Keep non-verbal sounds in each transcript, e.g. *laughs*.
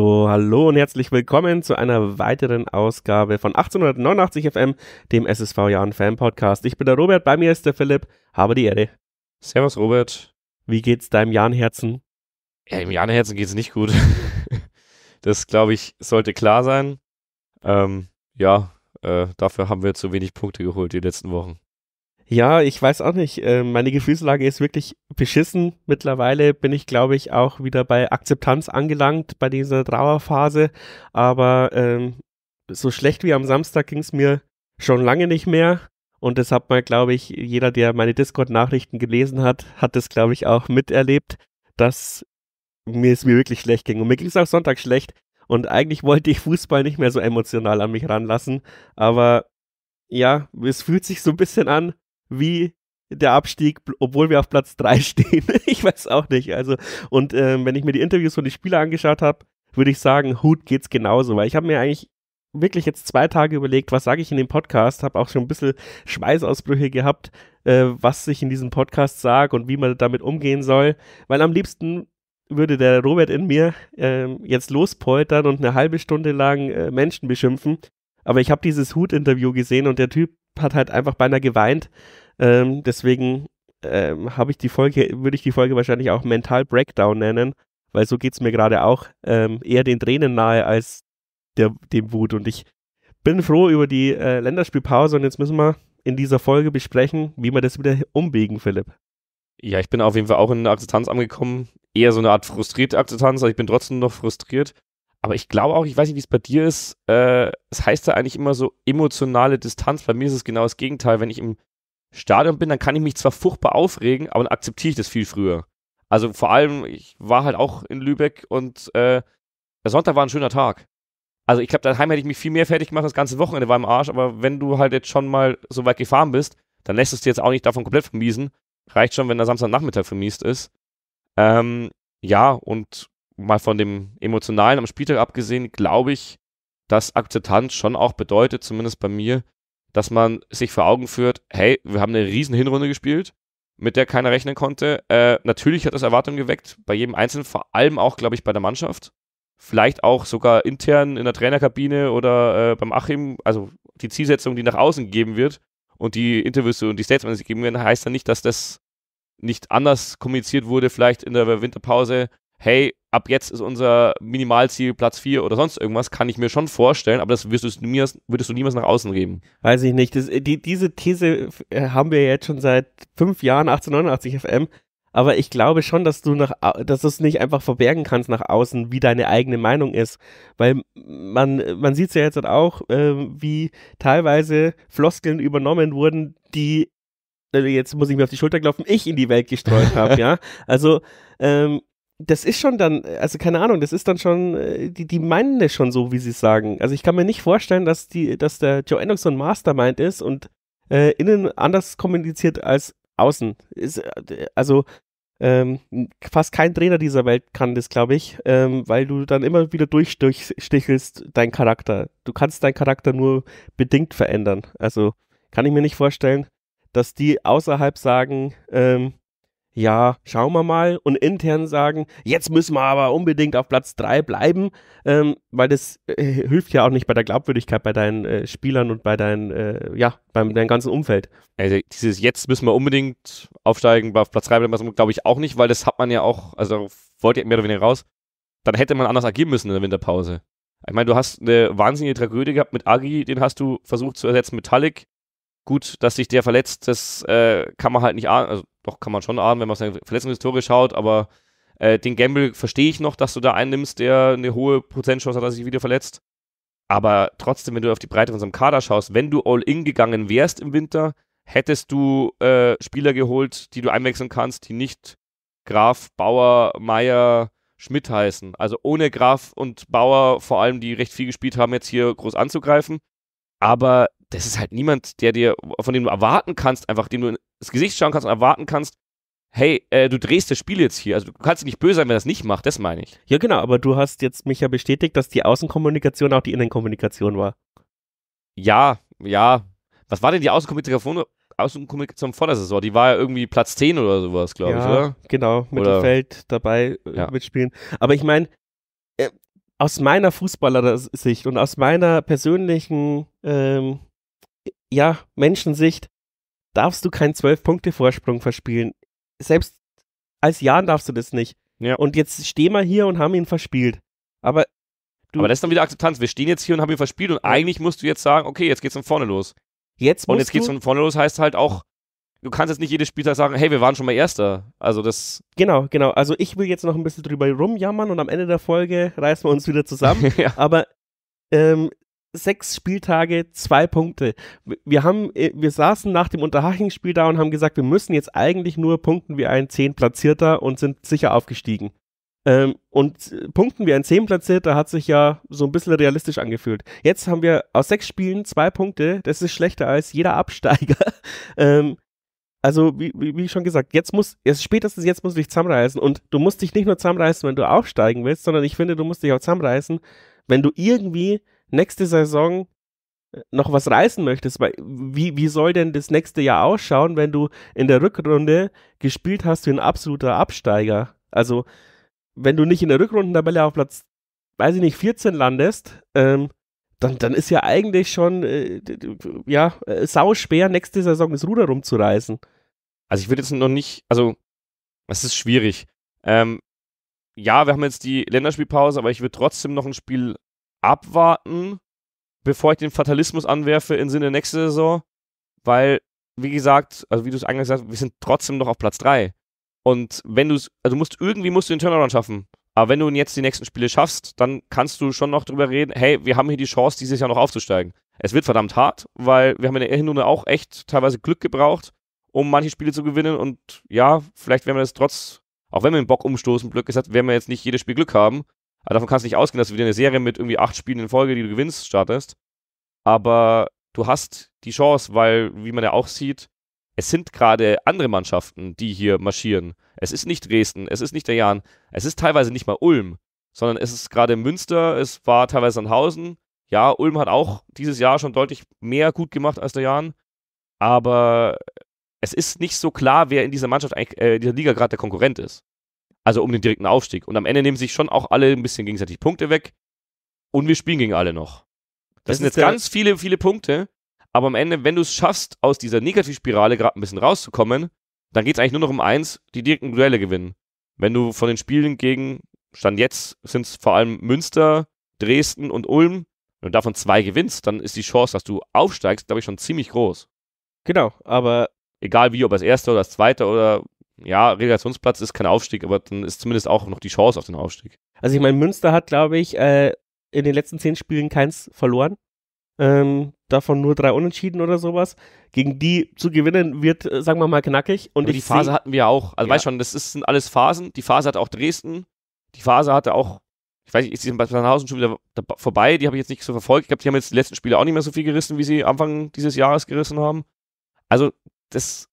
So, hallo und herzlich willkommen zu einer weiteren Ausgabe von 1889 FM, dem SSV Jahren Fan Podcast. Ich bin der Robert, bei mir ist der Philipp. Habe die Ehre. Servus, Robert. Wie geht's deinem Jahrenherzen? Ja, im Jahrenherzen geht's nicht gut. *laughs* das, glaube ich, sollte klar sein. Ähm, ja, äh, dafür haben wir zu wenig Punkte geholt die letzten Wochen. Ja, ich weiß auch nicht. Ähm, meine Gefühlslage ist wirklich beschissen. Mittlerweile bin ich, glaube ich, auch wieder bei Akzeptanz angelangt bei dieser Trauerphase. Aber ähm, so schlecht wie am Samstag ging es mir schon lange nicht mehr. Und das hat mal, glaube ich, jeder, der meine Discord-Nachrichten gelesen hat, hat das, glaube ich, auch miterlebt, dass mir es mir wirklich schlecht ging. Und mir ging es auch Sonntag schlecht. Und eigentlich wollte ich Fußball nicht mehr so emotional an mich ranlassen. Aber ja, es fühlt sich so ein bisschen an, wie der Abstieg, obwohl wir auf Platz 3 *laughs* stehen. ich weiß auch nicht. Also, und ähm, wenn ich mir die Interviews von den Spielern angeschaut habe, würde ich sagen, Hut geht's genauso, weil ich habe mir eigentlich wirklich jetzt zwei Tage überlegt, was sage ich in dem Podcast, habe auch schon ein bisschen Schweißausbrüche gehabt, äh, was ich in diesem Podcast sage und wie man damit umgehen soll, weil am liebsten würde der Robert in mir äh, jetzt lospoltern und eine halbe Stunde lang äh, Menschen beschimpfen, aber ich habe dieses Hut-Interview gesehen und der Typ hat halt einfach beinahe geweint. Ähm, deswegen ähm, habe ich die Folge, würde ich die Folge wahrscheinlich auch Mental Breakdown nennen, weil so geht es mir gerade auch ähm, eher den Tränen nahe als der, dem Wut. Und ich bin froh über die äh, Länderspielpause und jetzt müssen wir in dieser Folge besprechen, wie wir das wieder umbiegen, Philipp. Ja, ich bin auf jeden Fall auch in der Akzeptanz angekommen. Eher so eine Art frustrierte Akzeptanz, aber ich bin trotzdem noch frustriert. Aber ich glaube auch, ich weiß nicht, wie es bei dir ist, äh, es heißt ja eigentlich immer so emotionale Distanz. Bei mir ist es genau das Gegenteil. Wenn ich im Stadion bin, dann kann ich mich zwar furchtbar aufregen, aber dann akzeptiere ich das viel früher. Also vor allem, ich war halt auch in Lübeck und äh, der Sonntag war ein schöner Tag. Also ich glaube, daheim hätte ich mich viel mehr fertig gemacht, das ganze Wochenende war im Arsch, aber wenn du halt jetzt schon mal so weit gefahren bist, dann lässt es dir jetzt auch nicht davon komplett vermiesen. Reicht schon, wenn der Samstagnachmittag vermiest ist. Ähm, ja, und mal von dem Emotionalen am Spieltag abgesehen, glaube ich, dass Akzeptanz schon auch bedeutet, zumindest bei mir, dass man sich vor Augen führt, hey, wir haben eine riesen Hinrunde gespielt, mit der keiner rechnen konnte. Äh, natürlich hat das Erwartungen geweckt, bei jedem Einzelnen, vor allem auch, glaube ich, bei der Mannschaft. Vielleicht auch sogar intern in der Trainerkabine oder äh, beim Achim, also die Zielsetzung, die nach außen gegeben wird und die Interviews und die Statements, die gegeben werden, heißt dann nicht, dass das nicht anders kommuniziert wurde, vielleicht in der Winterpause hey, ab jetzt ist unser Minimalziel Platz 4 oder sonst irgendwas, kann ich mir schon vorstellen, aber das würdest du, niemals, würdest du niemals nach außen geben. Weiß ich nicht. Das, die, diese These äh, haben wir jetzt schon seit fünf Jahren, 1889 FM. Aber ich glaube schon, dass du nach, dass es nicht einfach verbergen kannst nach außen, wie deine eigene Meinung ist. Weil man, man sieht es ja jetzt halt auch, äh, wie teilweise Floskeln übernommen wurden, die äh, jetzt muss ich mir auf die Schulter klopfen, ich in die Welt gestreut habe, *laughs* ja. Also ähm, das ist schon dann, also keine Ahnung, das ist dann schon, äh, die, die meinen das schon so, wie sie es sagen. Also ich kann mir nicht vorstellen, dass die, dass der Joe Anderson Mastermind ist und äh, innen anders kommuniziert als außen. Ist, äh, also ähm, fast kein Trainer dieser Welt kann das, glaube ich, ähm, weil du dann immer wieder durchstichelst deinen Charakter. Du kannst deinen Charakter nur bedingt verändern. Also kann ich mir nicht vorstellen, dass die außerhalb sagen, ähm, ja, schauen wir mal und intern sagen, jetzt müssen wir aber unbedingt auf Platz 3 bleiben, ähm, weil das äh, hilft ja auch nicht bei der Glaubwürdigkeit bei deinen äh, Spielern und bei deinen, äh, ja, beim deinem ganzen Umfeld. Also dieses jetzt müssen wir unbedingt aufsteigen, auf Platz 3 bleiben, glaube ich auch nicht, weil das hat man ja auch, also wollte ja mehr oder weniger raus, dann hätte man anders agieren müssen in der Winterpause. Ich meine, du hast eine wahnsinnige Tragödie gehabt mit Agi, den hast du versucht zu ersetzen mit Talik. Gut, dass sich der verletzt, das äh, kann man halt nicht ahnen. Also, doch kann man schon ahnen, wenn man seine Verletzungshistorie schaut, aber äh, den Gamble verstehe ich noch, dass du da einnimmst, der eine hohe Prozentchance hat, dass er sich wieder verletzt. Aber trotzdem, wenn du auf die Breite von unserem Kader schaust, wenn du All-In gegangen wärst im Winter, hättest du äh, Spieler geholt, die du einwechseln kannst, die nicht Graf, Bauer, Meier, Schmidt heißen. Also ohne Graf und Bauer, vor allem die recht viel gespielt haben, jetzt hier groß anzugreifen. Aber das ist halt niemand, der dir, von dem du erwarten kannst, einfach dem du ins Gesicht schauen kannst und erwarten kannst, hey, äh, du drehst das Spiel jetzt hier. Also du kannst nicht böse sein, wenn er das nicht macht, das meine ich. Ja, genau, aber du hast jetzt mich ja bestätigt, dass die Außenkommunikation auch die Innenkommunikation war. Ja, ja. Was war denn die Außenkommunikation, Außenkommunikation vor der Saison? Die war ja irgendwie Platz 10 oder sowas, glaube ja, ich, oder? Genau, Mittelfeld dabei äh, ja. mitspielen. Aber ich meine, äh, aus meiner Fußballer-Sicht und aus meiner persönlichen ähm, ja, Menschensicht darfst du keinen Zwölf-Punkte-Vorsprung verspielen. Selbst als Jan darfst du das nicht. Ja. Und jetzt stehen wir hier und haben ihn verspielt. Aber du Aber das ist dann wieder Akzeptanz. Wir stehen jetzt hier und haben ihn verspielt und ja. eigentlich musst du jetzt sagen, okay, jetzt geht's von vorne los. Jetzt und jetzt geht's von vorne los heißt halt auch, du kannst jetzt nicht jedes Spieltag sagen, hey, wir waren schon mal Erster. Also das. Genau, genau. Also ich will jetzt noch ein bisschen drüber rumjammern und am Ende der Folge reißen wir uns wieder zusammen. *laughs* ja. Aber ähm, sechs Spieltage zwei Punkte. Wir haben, äh, wir saßen nach dem Unterhaching-Spiel da und haben gesagt, wir müssen jetzt eigentlich nur punkten wie ein Zehnplatzierter und sind sicher aufgestiegen. Ähm, und äh, punkten wie ein Zehnplatzierter hat sich ja so ein bisschen realistisch angefühlt. Jetzt haben wir aus sechs Spielen zwei Punkte. Das ist schlechter als jeder Absteiger. *laughs* ähm, also wie, wie, wie, schon gesagt, jetzt muss, erst spätestens jetzt musst du dich zusammenreißen und du musst dich nicht nur zusammenreißen, wenn du aufsteigen willst, sondern ich finde, du musst dich auch zusammenreißen, wenn du irgendwie nächste Saison äh, noch was reißen möchtest, weil wie, wie soll denn das nächste Jahr ausschauen, wenn du in der Rückrunde gespielt hast wie ein absoluter Absteiger? Also, wenn du nicht in der Rückrundentabelle auf Platz, weiß ich nicht, 14 landest, ähm, dann, dann ist ja eigentlich schon, äh, ja, äh, sau schwer, nächste Saison das Ruder rumzureißen. Also, ich würde jetzt noch nicht, also, es ist schwierig. Ähm, ja, wir haben jetzt die Länderspielpause, aber ich würde trotzdem noch ein Spiel abwarten, bevor ich den Fatalismus anwerfe im Sinne nächste Saison, weil, wie gesagt, also wie du es eingangs gesagt hast, wir sind trotzdem noch auf Platz 3. Und wenn du es, also musst irgendwie musst du den Turnaround schaffen. Aber wenn du jetzt die nächsten Spiele schaffst, dann kannst du schon noch drüber reden, hey, wir haben hier die Chance, dieses Jahr noch aufzusteigen. Es wird verdammt hart, weil wir haben in der Hinrunde auch echt teilweise Glück gebraucht, um manche Spiele zu gewinnen. Und ja, vielleicht werden wir das trotz, auch wenn wir den Bock umstoßen, Glück gesagt, werden wir jetzt nicht jedes Spiel Glück haben. Aber davon kannst du nicht ausgehen, dass du wieder eine Serie mit irgendwie acht Spielen in Folge, die du gewinnst, startest. Aber du hast die Chance, weil, wie man ja auch sieht, es sind gerade andere Mannschaften, die hier marschieren. Es ist nicht Dresden, es ist nicht der Jahn, es ist teilweise nicht mal Ulm, sondern es ist gerade Münster, es war teilweise Sandhausen. Ja, Ulm hat auch dieses Jahr schon deutlich mehr gut gemacht als der Jahn, aber es ist nicht so klar, wer in dieser Mannschaft, äh, in dieser Liga gerade der Konkurrent ist. Also um den direkten Aufstieg. Und am Ende nehmen sich schon auch alle ein bisschen gegenseitig Punkte weg. Und wir spielen gegen alle noch. Das, das sind jetzt ganz viele, viele Punkte. Aber am Ende, wenn du es schaffst, aus dieser Negativspirale gerade ein bisschen rauszukommen, dann geht es eigentlich nur noch um eins, die direkten Duelle gewinnen. Wenn du von den Spielen gegen, Stand jetzt sind es vor allem Münster, Dresden und Ulm, wenn du davon zwei gewinnst, dann ist die Chance, dass du aufsteigst, glaube ich, schon ziemlich groß. Genau, aber. Egal wie, ob als Erster oder als Zweiter oder ja, Relegationsplatz ist kein Aufstieg, aber dann ist zumindest auch noch die Chance auf den Aufstieg. Also ich meine, Münster hat, glaube ich, äh, in den letzten zehn Spielen keins verloren. Ähm, davon nur drei Unentschieden oder sowas. Gegen die zu gewinnen wird, äh, sagen wir mal, knackig. Und aber die Phase hatten wir auch. Also ja. weißt schon, das ist, sind alles Phasen. Die Phase hatte auch Dresden. Die Phase hatte auch, ich weiß nicht, ist die bei Sandhausen schon wieder vorbei. Die habe ich jetzt nicht so verfolgt. Ich glaube, die haben jetzt die letzten Spiele auch nicht mehr so viel gerissen, wie sie Anfang dieses Jahres gerissen haben. Also das,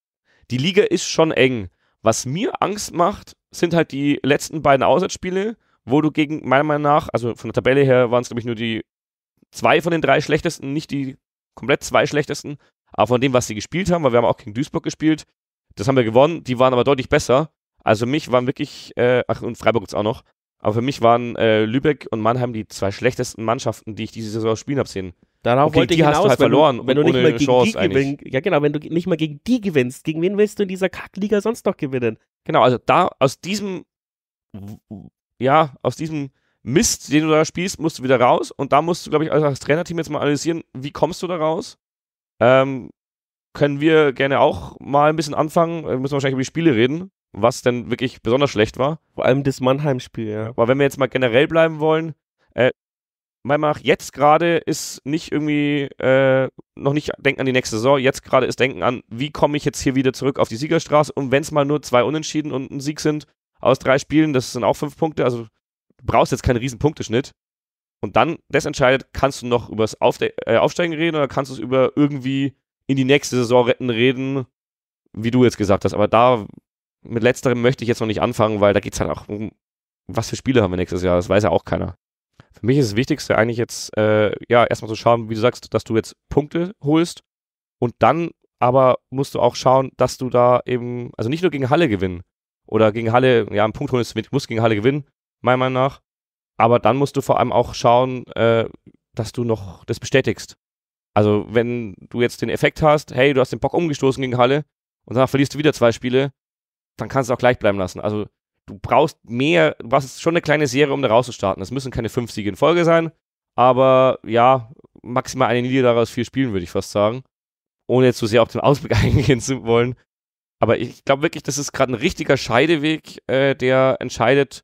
die Liga ist schon eng. Was mir Angst macht, sind halt die letzten beiden Auswärtsspiele, wo du gegen, meiner Meinung nach, also von der Tabelle her waren es, glaube ich, nur die zwei von den drei schlechtesten, nicht die komplett zwei schlechtesten, aber von dem, was sie gespielt haben, weil wir haben auch gegen Duisburg gespielt, das haben wir gewonnen, die waren aber deutlich besser. Also für mich waren wirklich, äh, ach und Freiburg jetzt auch noch, aber für mich waren äh, Lübeck und Mannheim die zwei schlechtesten Mannschaften, die ich diese Saison spielen habe sehen. Darauf okay, wollte ich hinaus, hast du halt verloren, wenn du, wenn du nicht mal gegen Chance die gewinnst. Ja, genau, wenn du nicht mal gegen die gewinnst, gegen wen willst du in dieser Kackliga sonst noch gewinnen? Genau, also da aus diesem ja, aus diesem Mist, den du da spielst, musst du wieder raus und da musst du, glaube ich, als Trainerteam jetzt mal analysieren, wie kommst du da raus? Ähm, können wir gerne auch mal ein bisschen anfangen, wir müssen wahrscheinlich über die Spiele reden, was denn wirklich besonders schlecht war. Vor allem das Mannheim-Spiel, ja. Aber wenn wir jetzt mal generell bleiben wollen, äh, weil man auch jetzt gerade ist nicht irgendwie äh, noch nicht denken an die nächste Saison, jetzt gerade ist denken an, wie komme ich jetzt hier wieder zurück auf die Siegerstraße und wenn es mal nur zwei Unentschieden und ein Sieg sind aus drei Spielen, das sind auch fünf Punkte, also du brauchst jetzt keinen riesen Punkteschnitt. Und dann, das entscheidet, kannst du noch über das Aufde äh, Aufsteigen reden oder kannst du es über irgendwie in die nächste Saison retten reden, wie du jetzt gesagt hast. Aber da, mit letzterem möchte ich jetzt noch nicht anfangen, weil da geht es halt auch um, was für Spiele haben wir nächstes Jahr, das weiß ja auch keiner. Für mich ist das Wichtigste eigentlich jetzt, äh, ja, erstmal zu schauen, wie du sagst, dass du jetzt Punkte holst und dann aber musst du auch schauen, dass du da eben, also nicht nur gegen Halle gewinnen oder gegen Halle, ja, einen Punkt holen ist, musst gegen Halle gewinnen, meiner Meinung nach, aber dann musst du vor allem auch schauen, äh, dass du noch das bestätigst. Also wenn du jetzt den Effekt hast, hey, du hast den Bock umgestoßen gegen Halle und danach verlierst du wieder zwei Spiele, dann kannst du auch gleich bleiben lassen. Also du brauchst mehr, was ist schon eine kleine Serie, um da rauszustarten. Das müssen keine fünf Siege in Folge sein, aber ja, maximal eine Linie daraus vier Spielen, würde ich fast sagen. Ohne jetzt so sehr auf den Ausblick *laughs* eingehen zu wollen. Aber ich glaube wirklich, das ist gerade ein richtiger Scheideweg, äh, der entscheidet,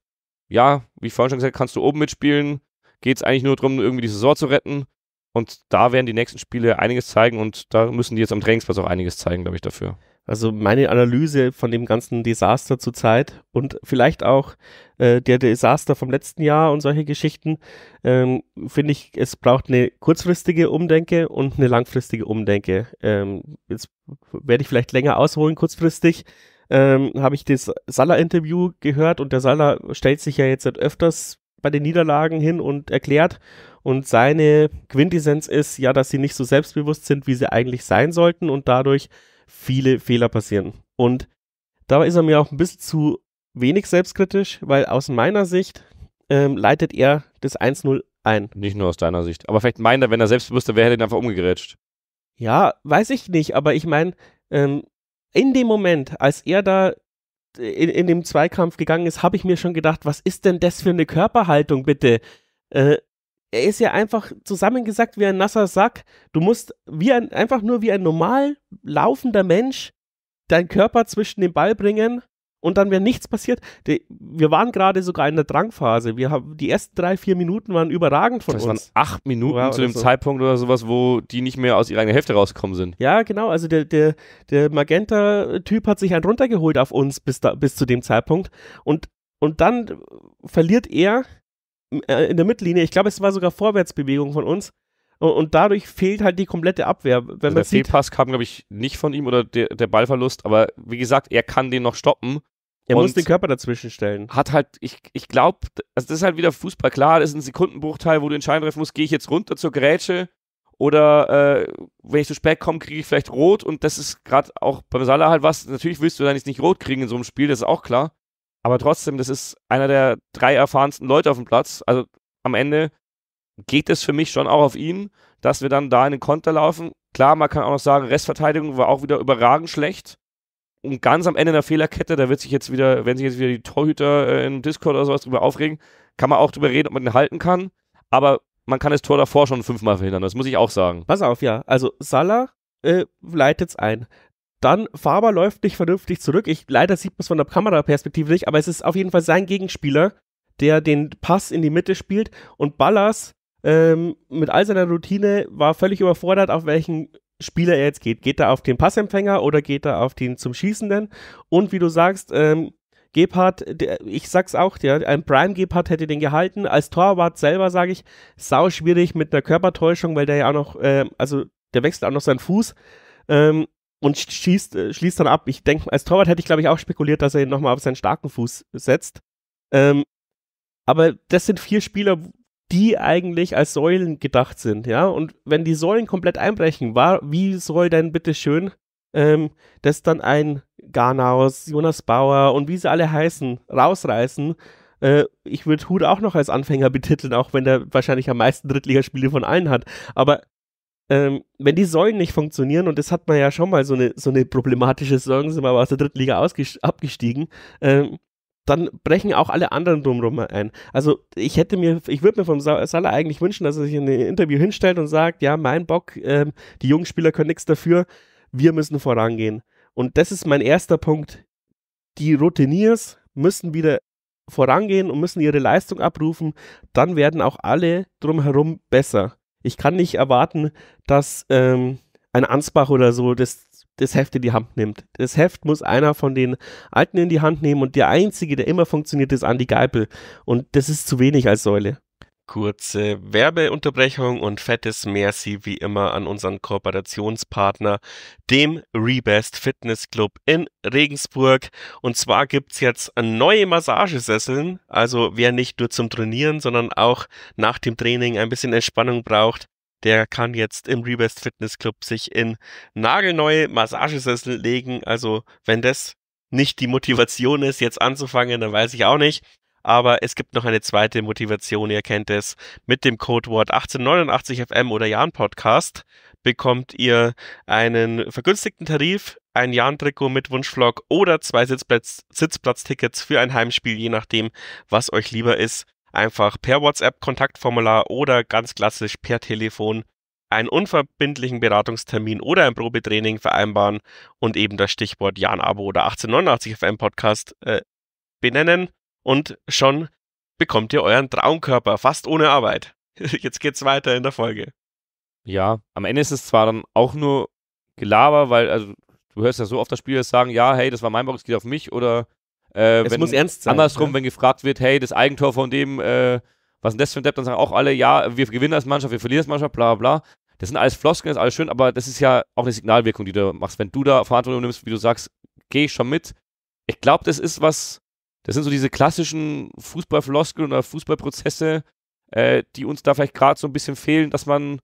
ja, wie vorhin schon gesagt, kannst du oben mitspielen, geht es eigentlich nur darum, irgendwie die Saison zu retten. Und da werden die nächsten Spiele einiges zeigen und da müssen die jetzt am Trainingsplatz auch einiges zeigen, glaube ich, dafür. Also meine Analyse von dem ganzen Desaster zurzeit und vielleicht auch äh, der Desaster vom letzten Jahr und solche Geschichten, ähm, finde ich, es braucht eine kurzfristige Umdenke und eine langfristige Umdenke. Ähm, jetzt werde ich vielleicht länger ausholen, kurzfristig. Ähm, habe ich das Salah-Interview gehört und der Salah stellt sich ja jetzt öfters bei den Niederlagen hin und erklärt. Und seine Quintessenz ist ja, dass sie nicht so selbstbewusst sind, wie sie eigentlich sein sollten und dadurch viele Fehler passieren. Und dabei ist er mir auch ein bisschen zu wenig selbstkritisch, weil aus meiner Sicht ähm, leitet er das 1-0 ein. Nicht nur aus deiner Sicht. Aber vielleicht meint er, wenn er selbst wüsste, wer er ihn einfach umgerätscht. Ja, weiß ich nicht, aber ich meine, ähm, in dem Moment, als er da äh, in, in dem Zweikampf gegangen ist, habe ich mir schon gedacht, was ist denn das für eine Körperhaltung, bitte? Äh, er ist ja einfach zusammengesagt wie ein nasser Sack. Du musst wie ein, einfach nur wie ein normal laufender Mensch deinen Körper zwischen den Ball bringen und dann wäre nichts passiert. Die, wir waren gerade sogar in der Drangphase. Wir haben, die ersten drei, vier Minuten waren überragend von das uns. Das waren acht Minuten zu dem so. Also Zeitpunkt oder sowas, wo die nicht mehr aus ihrer eigenen Hälfte rausgekommen sind. Ja, genau. Also der, der, der Magenta-Typ hat sich einen runtergeholt auf uns bis, da, bis zu dem Zeitpunkt. Und, und dann verliert er äh, in der Mittellinie. Ich glaube, es war sogar Vorwärtsbewegung von uns. Und, und dadurch fehlt halt die komplette Abwehr. Wenn also der sieht, Fehlpass kam, glaube ich, nicht von ihm oder der, der, Ballverlust, aber wie gesagt, er kann den noch stoppen. Er muss den Körper dazwischen stellen. Hat halt, ich, ich glaube, also das ist halt wieder Fußball. Klar, das ist ein Sekundenbruchteil, wo du entscheiden treffen musst, gehe ich jetzt runter zur Grätsche oder äh, wenn ich zu spät komme, kriege ich vielleicht rot und das ist gerade auch beim Salah halt was. Natürlich willst du dann nicht rot kriegen in so einem Spiel, das ist auch klar. Aber trotzdem, das ist einer der drei erfahrensten Leute auf dem Platz. Also am Ende geht es für mich schon auch auf ihn, dass wir dann da in den Konter laufen. Klar, man kann auch noch sagen, Restverteidigung war auch wieder überragend schlecht. Und ganz am Ende der Fehlerkette, da wird sich jetzt wieder, wenn sich jetzt wieder die Torhüter äh, im Discord oder sowas drüber aufregen, kann man auch drüber reden, ob man den halten kann. Aber man kann das Tor davor schon fünfmal verhindern, das muss ich auch sagen. Pass auf, ja. Also Salah äh, es ein. Dann Faber läuft nicht vernünftig zurück. Ich, leider sieht man es von der Kameraperspektive nicht, aber es ist auf jeden Fall sein Gegenspieler, der den Pass in die Mitte spielt. Und Ballas ähm, mit all seiner Routine war völlig überfordert, auf welchen Spieler er jetzt geht. Geht er auf den Passempfänger oder geht er auf den zum Schießenden? Und wie du sagst, ähm, Gebhardt, ich sag's auch, der, ein Prime Gebhardt hätte den gehalten. Als Torwart selber sage ich, sau schwierig mit einer Körpertäuschung, weil der ja auch noch, äh, also der wechselt auch noch seinen Fuß. Ähm, und schießt, äh, schließt dann ab. Ich denke, als Torwart hätte ich, glaube ich, auch spekuliert, dass er ihn nochmal auf seinen starken Fuß setzt. Ähm, aber das sind vier Spieler, die eigentlich als Säulen gedacht sind, ja. Und wenn die Säulen komplett einbrechen, war, wie soll denn bitte schön ähm, das dann ein Garnaus, Jonas Bauer und wie sie alle heißen, rausreißen? Äh, ich würde Hut auch noch als Anfänger betiteln, auch wenn der wahrscheinlich am meisten Drittligaspiele von allen hat. Aber ähm, wenn die Säulen nicht funktionieren, und das hat man ja schon mal so eine, so eine problematische Säule, sind wir aus der dritten Liga abgestiegen, ähm, dann brechen auch alle anderen drumherum ein. Also ich hätte mir, ich würde mir vom Salah eigentlich wünschen, dass er sich in ein Interview hinstellt und sagt, ja, mein Bock, ähm, die jungen Spieler können nichts dafür, wir müssen vorangehen. Und das ist mein erster Punkt. Die Routiniers müssen wieder vorangehen und müssen ihre Leistung abrufen, dann werden auch alle drumherum besser. Ich kann nicht erwarten, dass ähm, ein Ansbach oder so das, das Heft in die Hand nimmt. Das Heft muss einer von den Alten in die Hand nehmen und der Einzige, der immer funktioniert, ist Andi Geipel. Und das ist zu wenig als Säule. Kurze Werbeunterbrechung und fettes Merci wie immer an unseren Kooperationspartner, dem Rebest Fitness Club in Regensburg. Und zwar gibt es jetzt neue Massagesesseln. Also wer nicht nur zum Trainieren, sondern auch nach dem Training ein bisschen Entspannung braucht, der kann jetzt im Rebest Fitness Club sich in nagelneue Massagesessel legen. Also wenn das nicht die Motivation ist, jetzt anzufangen, dann weiß ich auch nicht. Aber es gibt noch eine zweite Motivation, ihr kennt es. Mit dem Codewort 1889FM oder Jan Podcast bekommt ihr einen vergünstigten Tarif, ein Jan-Trikot mit Wunschvlog oder zwei Sitzplatztickets für ein Heimspiel, je nachdem, was euch lieber ist. Einfach per WhatsApp-Kontaktformular oder ganz klassisch per Telefon einen unverbindlichen Beratungstermin oder ein Probetraining vereinbaren und eben das Stichwort Jan-Abo oder 1889FM Podcast äh, benennen und schon bekommt ihr euren Traumkörper fast ohne Arbeit. *laughs* Jetzt geht's weiter in der Folge. Ja, am Ende ist es zwar dann auch nur Gelaber, weil also du hörst ja so oft das Spiel sagen, ja, hey, das war mein Bock, es geht auf mich oder äh, es wenn, muss ernst sein. Andersrum, ja. Ne? wenn gefragt wird, hey, das Eigentor von dem, äh, was ist denn das für ein Depp, dann sagen auch alle, ja, wir gewinnen als Mannschaft, wir verlieren als Mannschaft, bla bla. Das sind alles Floskeln, das ist alles schön, aber das ist ja auch eine Signalwirkung, die du machst. Wenn du da Verantwortung nimmst, wie du sagst, gehe ich schon mit. Ich glaube, das ist was, das sind so diese klassischen Fußballfloskeln oder Fußballprozesse, äh, die uns da vielleicht gerade so ein bisschen fehlen, dass man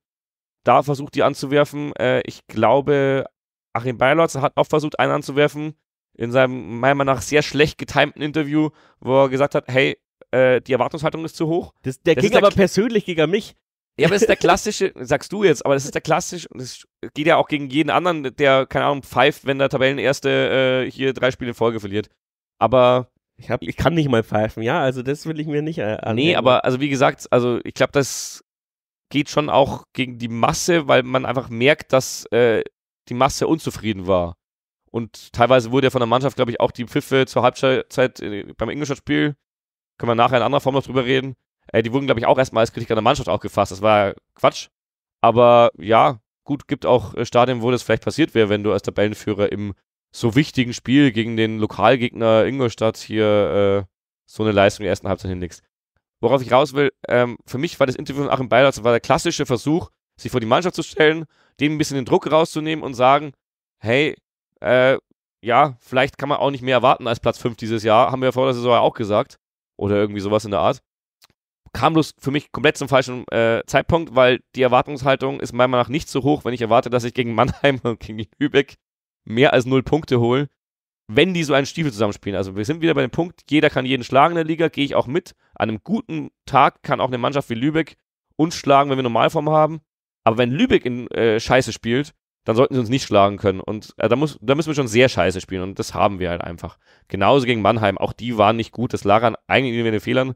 da versucht, die anzuwerfen. Äh, ich glaube, Achim Beilotz hat auch versucht, einen anzuwerfen. In seinem, meiner Meinung nach, sehr schlecht getimten Interview, wo er gesagt hat: Hey, äh, die Erwartungshaltung ist zu hoch. Das, der das ging aber der persönlich gegen mich. Ja, aber das ist der *laughs* klassische, sagst du jetzt, aber das ist der klassische, das geht ja auch gegen jeden anderen, der, keine Ahnung, pfeift, wenn der Tabellenerste äh, hier drei Spiele in Folge verliert. Aber ich, hab, ich kann nicht mal pfeifen, ja, also das will ich mir nicht äh, annehmen. Nee, aber also wie gesagt, also ich glaube, das geht schon auch gegen die Masse, weil man einfach merkt, dass äh, die Masse unzufrieden war. Und teilweise wurde ja von der Mannschaft, glaube ich, auch die Pfiffe zur Halbzeit äh, beim Ingolstadt-Spiel, können wir nachher in anderer Form noch drüber reden, äh, die wurden, glaube ich, auch erstmal als Kritiker der Mannschaft auch gefasst. Das war Quatsch. Aber ja, gut, gibt auch äh, Stadien, wo das vielleicht passiert wäre, wenn du als Tabellenführer im so wichtigen Spiel gegen den Lokalgegner Ingolstadt hier äh, so eine Leistung in der ersten Halbzeit hinlegst. Worauf ich raus will, ähm, für mich war das Interview von Achim Beiler, also war der klassische Versuch, sich vor die Mannschaft zu stellen, dem ein bisschen den Druck rauszunehmen und sagen, hey, äh, ja, vielleicht kann man auch nicht mehr erwarten als Platz 5 dieses Jahr, haben wir ja vor der Saison auch gesagt. Oder irgendwie sowas in der Art. Kam bloß für mich komplett zum falschen äh, Zeitpunkt, weil die Erwartungshaltung ist meiner Meinung nach nicht so hoch, wenn ich erwarte, dass ich gegen Mannheim *laughs* und gegen Lübeck mehr als null Punkte holen, wenn die so einen Stiefel zusammenspielen. Also wir sind wieder bei dem Punkt, jeder kann jeden schlagen in der Liga, gehe ich auch mit. An einem guten Tag kann auch eine Mannschaft wie Lübeck uns schlagen, wenn wir Normalform haben. Aber wenn Lübeck in äh, Scheiße spielt, dann sollten sie uns nicht schlagen können. Und äh, da, muss, da müssen wir schon sehr scheiße spielen. Und das haben wir halt einfach. Genauso gegen Mannheim. Auch die waren nicht gut. Das lag an eigenen individuellen Fehlern.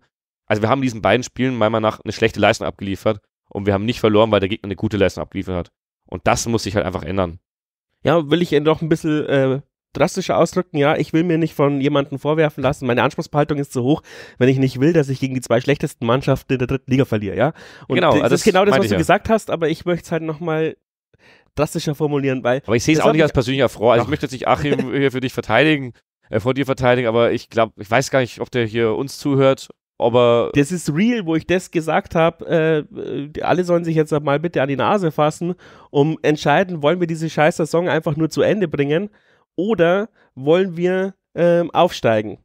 Also wir haben diesen beiden Spielen meiner Meinung nach eine schlechte Leistung abgeliefert. Und wir haben nicht verloren, weil der Gegner eine gute Leistung abgeliefert hat. Und das muss sich halt einfach ändern ja, will ich ihn noch ein bisschen äh, drastischer ausdrücken, ja, ich will mir nicht von jemandem vorwerfen lassen, meine Anspruchsbehaltung ist zu hoch, wenn ich nicht will, dass ich gegen die zwei schlechtesten Mannschaften in der dritten Liga verliere, ja. Und genau, also das ist genau das, was du ja. gesagt hast, aber ich möchte es halt nochmal drastischer formulieren, weil. Aber ich sehe es auch nicht als persönlicher Frau. Also ich möchte jetzt nicht Achim *laughs* hier für dich verteidigen, äh, vor dir verteidigen, aber ich glaube, ich weiß gar nicht, ob der hier uns zuhört aber das ist real, wo ich das gesagt habe. Äh, alle sollen sich jetzt mal bitte an die Nase fassen, um entscheiden, wollen wir diese scheiß Saison einfach nur zu Ende bringen oder wollen wir äh, aufsteigen.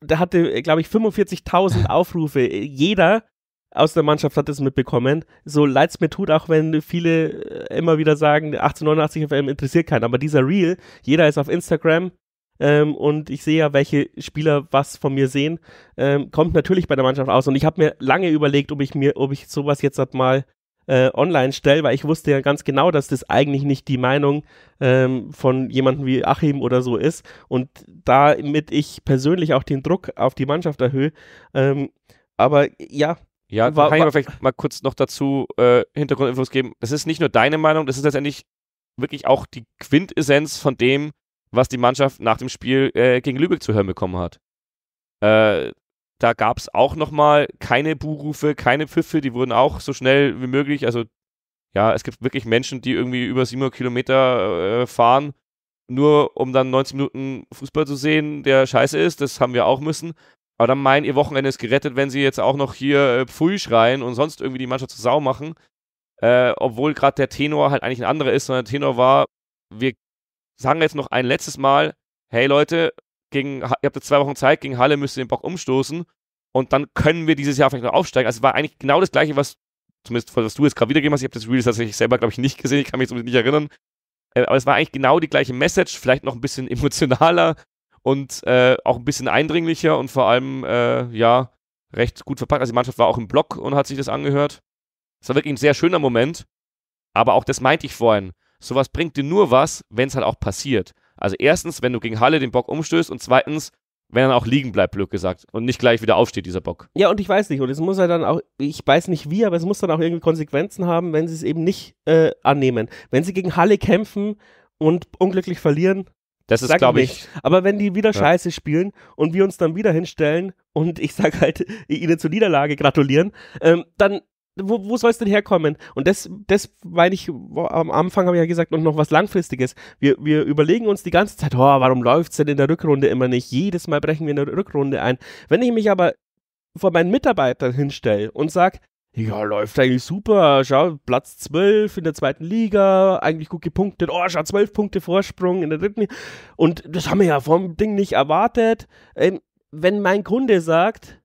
Da hatte, glaube ich, 45.000 *laughs* Aufrufe. Jeder aus der Mannschaft hat das mitbekommen. So leid es mir tut, auch wenn viele äh, immer wieder sagen, 1889 FM interessiert keinen. Aber dieser Real, jeder ist auf Instagram, ähm, und ich sehe ja, welche Spieler was von mir sehen, ähm, kommt natürlich bei der Mannschaft aus. Und ich habe mir lange überlegt, ob ich mir, ob ich sowas jetzt halt mal äh, online stelle, weil ich wusste ja ganz genau, dass das eigentlich nicht die Meinung ähm, von jemandem wie Achim oder so ist. Und damit ich persönlich auch den Druck auf die Mannschaft erhöhe. Ähm, aber ja, ja, war, kann ich mal vielleicht mal kurz noch dazu äh, Hintergrundinfos geben. Das ist nicht nur deine Meinung, das ist letztendlich wirklich auch die Quintessenz von dem, was die Mannschaft nach dem Spiel äh, gegen Lübeck zu hören bekommen hat. Äh, da gab es auch nochmal keine Buhrufe, keine Pfiffe, die wurden auch so schnell wie möglich, also ja, es gibt wirklich Menschen, die irgendwie über 700 Kilometer äh, fahren, nur um dann 90 Minuten Fußball zu sehen, der scheiße ist, das haben wir auch müssen. Aber dann meinen, ihr Wochenende ist gerettet, wenn sie jetzt auch noch hier äh, Pfui schreien und sonst irgendwie die Mannschaft zu Sau machen. Äh, obwohl gerade der Tenor halt eigentlich ein anderer ist, sondern der Tenor war, wir sagen wir jetzt noch ein letztes Mal, hey Leute, gegen, ihr habt jetzt zwei Wochen Zeit, gegen Halle müsst ihr den Bock umstoßen und dann können wir dieses Jahr vielleicht noch aufsteigen. Also es war eigentlich genau das Gleiche, was zumindest was du jetzt gerade wiedergegeben hast. Ich habe das Reels tatsächlich selber, glaube ich, nicht gesehen, ich kann mich zumindest nicht erinnern. Äh, aber es war eigentlich genau die gleiche Message, vielleicht noch ein bisschen *laughs* emotionaler und äh, auch ein bisschen eindringlicher und vor allem, äh, ja, recht gut verpackt. Also die Mannschaft war auch im Block und hat sich das angehört. Es war wirklich ein sehr schöner Moment, aber auch das meinte ich vorhin sowas bringt dir nur was, wenn es halt auch passiert. Also erstens, wenn du gegen Halle den Bock umstößt und zweitens, wenn er auch liegen bleibt, blöd gesagt, und nicht gleich wieder aufsteht, dieser Bock. Ja, und ich weiß nicht, und es muss ja dann auch, ich weiß nicht wie, aber es muss dann auch irgendwie Konsequenzen haben, wenn sie es eben nicht äh, annehmen. Wenn sie gegen Halle kämpfen und unglücklich verlieren, das ist, glaube ich. Nicht. Aber wenn die wieder ja. scheiße spielen und wir uns dann wieder hinstellen und ich sage halt, *laughs* ihnen zur Niederlage gratulieren, ähm, dann wo, wo soll es denn herkommen? Und das, das meine ich, am Anfang habe ich ja gesagt, und noch was Langfristiges. Wir, wir überlegen uns die ganze Zeit, oh, warum läuft es denn in der Rückrunde immer nicht? Jedes Mal brechen wir in der Rückrunde ein. Wenn ich mich aber vor meinen Mitarbeitern hinstelle und sage, ja, läuft eigentlich super. Schau, Platz 12 in der zweiten Liga, eigentlich gut gepunktet. Oh, schau, 12 Punkte Vorsprung in der dritten Liga. Und das haben wir ja vom Ding nicht erwartet. Ähm, wenn mein Kunde sagt,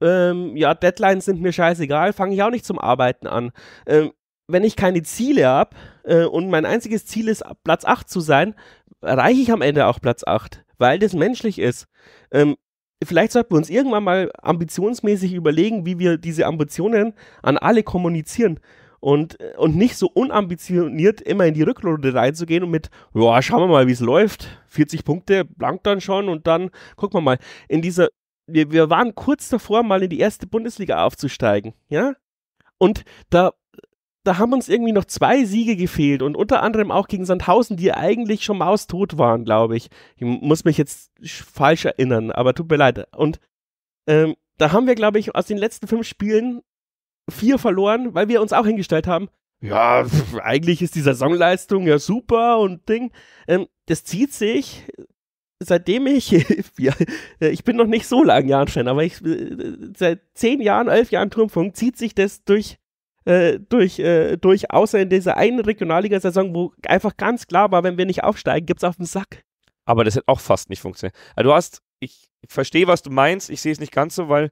ähm, ja, Deadlines sind mir scheißegal, fange ich auch nicht zum Arbeiten an. Ähm, wenn ich keine Ziele habe äh, und mein einziges Ziel ist, Platz 8 zu sein, erreiche ich am Ende auch Platz 8, weil das menschlich ist. Ähm, vielleicht sollten wir uns irgendwann mal ambitionsmäßig überlegen, wie wir diese Ambitionen an alle kommunizieren. Und, äh, und nicht so unambitioniert immer in die Rückrunde reinzugehen und mit, ja, schauen wir mal, wie es läuft. 40 Punkte blank dann schon und dann gucken wir mal. In dieser wir, wir waren kurz davor, mal in die erste Bundesliga aufzusteigen, ja? Und da, da haben uns irgendwie noch zwei Siege gefehlt und unter anderem auch gegen Sandhausen, die eigentlich schon maustot waren, glaube ich. Ich muss mich jetzt falsch erinnern, aber tut mir leid. Und ähm, da haben wir, glaube ich, aus den letzten fünf Spielen vier verloren, weil wir uns auch hingestellt haben. Ja, pff, eigentlich ist die Saisonleistung ja super und Ding. Ähm, das zieht sich seitdem ich, ja, *laughs* äh, ich bin noch nicht so lange Jahren-Fan, aber ich, äh, seit zehn Jahren, elf Jahren Turmfunk zieht sich das durch, äh, durch, äh, durch, außer in dieser einen Regionalliga-Saison, wo einfach ganz klar war, wenn wir nicht aufsteigen, gibt's auf den Sack. Aber das hat auch fast nicht funktioniert. Also du hast, ich verstehe, was du meinst, ich sehe es nicht ganz so, weil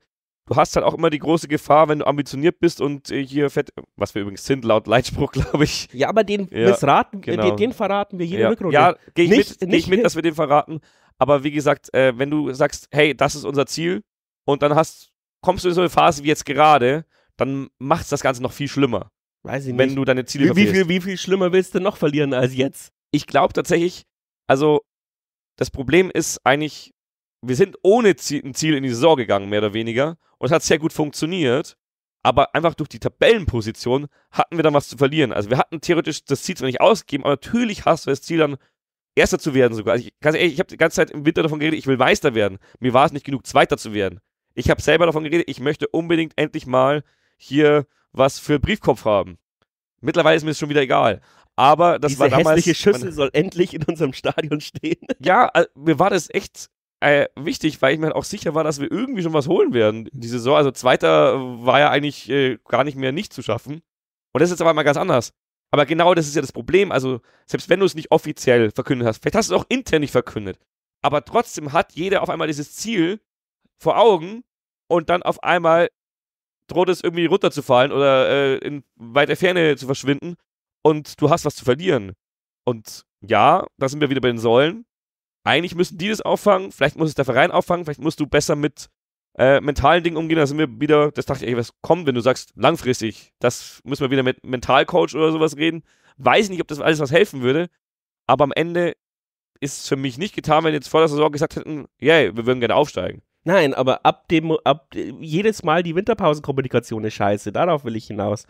du hast halt auch immer die große Gefahr, wenn du ambitioniert bist und äh, hier fett, was wir übrigens sind, laut Leitspruch, *laughs* glaube ich. Ja, aber den ja, missraten, äh, genau. den, den, verraten wir jede ja. Rückrunde. Ja, gehe ich, nicht, mit, nicht geh ich mit, dass wir den verraten. Aber wie gesagt, äh, wenn du sagst, hey, das ist unser Ziel und dann hast, kommst du in so eine Phase wie jetzt gerade, dann macht es das Ganze noch viel schlimmer. Weiß ich nicht. Wenn du deine Ziele wie, verfehlst. wie viel, wie viel schlimmer willst du noch verlieren als jetzt? Ich glaube tatsächlich, also das Problem ist eigentlich, wir sind ohne Ziel, ein Ziel in die Saison gegangen, mehr oder weniger. Und es hat sehr gut funktioniert. Aber einfach durch die Tabellenposition hatten wir dann was zu verlieren. Also wir hatten theoretisch das Ziel zwar nicht ausgegeben, aber natürlich hast du das Ziel dann, Erster zu werden sogar. Also ich, ehrlich, ich habe die ganze Zeit im Winter davon geredet, ich will Meister werden. Mir war es nicht genug, Zweiter zu werden. Ich habe selber davon geredet, ich möchte unbedingt endlich mal hier was für Briefkopf haben. Mittlerweile ist mir das schon wieder egal. Aber das Diese war damals. Diese hässliche Schüssel soll endlich in unserem Stadion stehen. Ja, mir war das echt äh, wichtig, weil ich mir halt auch sicher war, dass wir irgendwie schon was holen werden die Saison. Also Zweiter war ja eigentlich äh, gar nicht mehr nicht zu schaffen. Und das ist jetzt aber mal ganz anders. Aber genau das ist ja das Problem. Also selbst wenn du es nicht offiziell verkündet hast, vielleicht hast du es auch intern nicht verkündet, aber trotzdem hat jeder auf einmal dieses Ziel vor Augen und dann auf einmal droht es irgendwie runterzufallen oder äh, in weiter Ferne zu verschwinden und du hast was zu verlieren. Und ja, da sind wir wieder bei den Säulen eigentlich müssen die das auffangen, vielleicht muss es der Verein auffangen, vielleicht musst du besser mit äh, mentalen Dingen umgehen. Da sind wir wieder, das dachte ich, ey, was kommt, wenn du sagst, langfristig, das müssen wir wieder mit Mentalcoach oder sowas reden. Weiß nicht, ob das alles was helfen würde, aber am Ende ist es für mich nicht getan, wenn jetzt vor der Saison gesagt hätten, yay, yeah, wir würden gerne aufsteigen. Nein, aber ab dem, ab jedes Mal die Winterpausenkommunikation ist scheiße. Darauf will ich hinaus.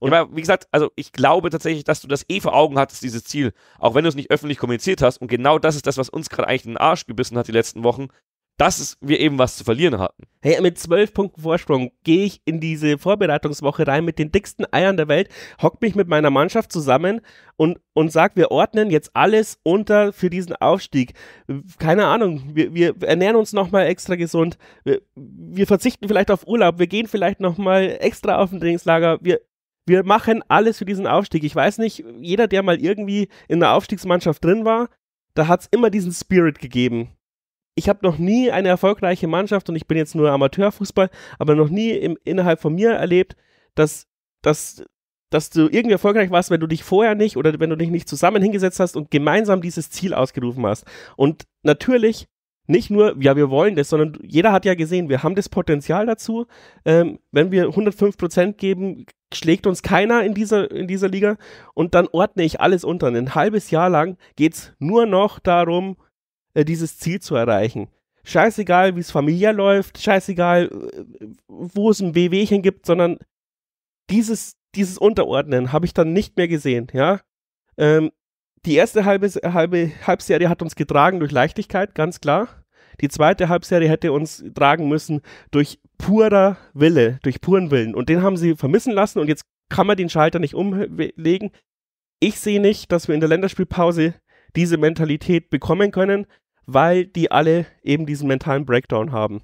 Und ja, aber wie gesagt, also ich glaube tatsächlich, dass du das eh vor Augen hattest, dieses Ziel, auch wenn du es nicht öffentlich kommuniziert hast. Und genau das ist das, was uns gerade eigentlich in den Arsch gebissen hat die letzten Wochen, dass wir eben was zu verlieren hatten. Hey, mit zwölf Punkten Vorsprung gehe ich in diese Vorbereitungswoche rein mit den dicksten Eiern der Welt, hock mich mit meiner Mannschaft zusammen und, und sag, wir ordnen jetzt alles unter für diesen Aufstieg. Keine Ahnung, wir, wir ernähren uns nochmal extra gesund, wir, wir verzichten vielleicht auf Urlaub, wir gehen vielleicht nochmal extra auf ein Trainingslager, wir, wir machen alles für diesen Aufstieg. Ich weiß nicht, jeder, der mal irgendwie in einer Aufstiegsmannschaft drin war, da hat es immer diesen Spirit gegeben ich habe noch nie eine erfolgreiche Mannschaft und ich bin jetzt nur Amateurfußball, aber noch nie im, innerhalb von mir erlebt, dass, dass, dass du irgendwie erfolgreich warst, wenn du dich vorher nicht oder wenn du dich nicht zusammen hingesetzt hast und gemeinsam dieses Ziel ausgerufen hast. Und natürlich nicht nur, ja, wir wollen das, sondern jeder hat ja gesehen, wir haben das Potenzial dazu. Ähm, wenn wir 105 Prozent geben, schlägt uns keiner in dieser, in dieser Liga und dann ordne ich alles unter. Ein halbes Jahr lang geht es nur noch darum, äh, dieses Ziel zu erreichen. Scheißegal, wie es familiär läuft, scheißegal, äh, wo es ein Wehwehchen gibt, sondern dieses, dieses Unterordnen habe ich dann nicht mehr gesehen, ja. Ähm, die erste halbe, halbe Halbserie hat uns getragen durch Leichtigkeit, ganz klar. Die zweite Halbserie hätte uns tragen müssen durch purer Wille, durch puren Willen. Und den haben sie vermissen lassen und jetzt kann man den Schalter nicht umlegen. Ich sehe nicht, dass wir in der Länderspielpause diese Mentalität bekommen können weil die alle eben diesen mentalen Breakdown haben.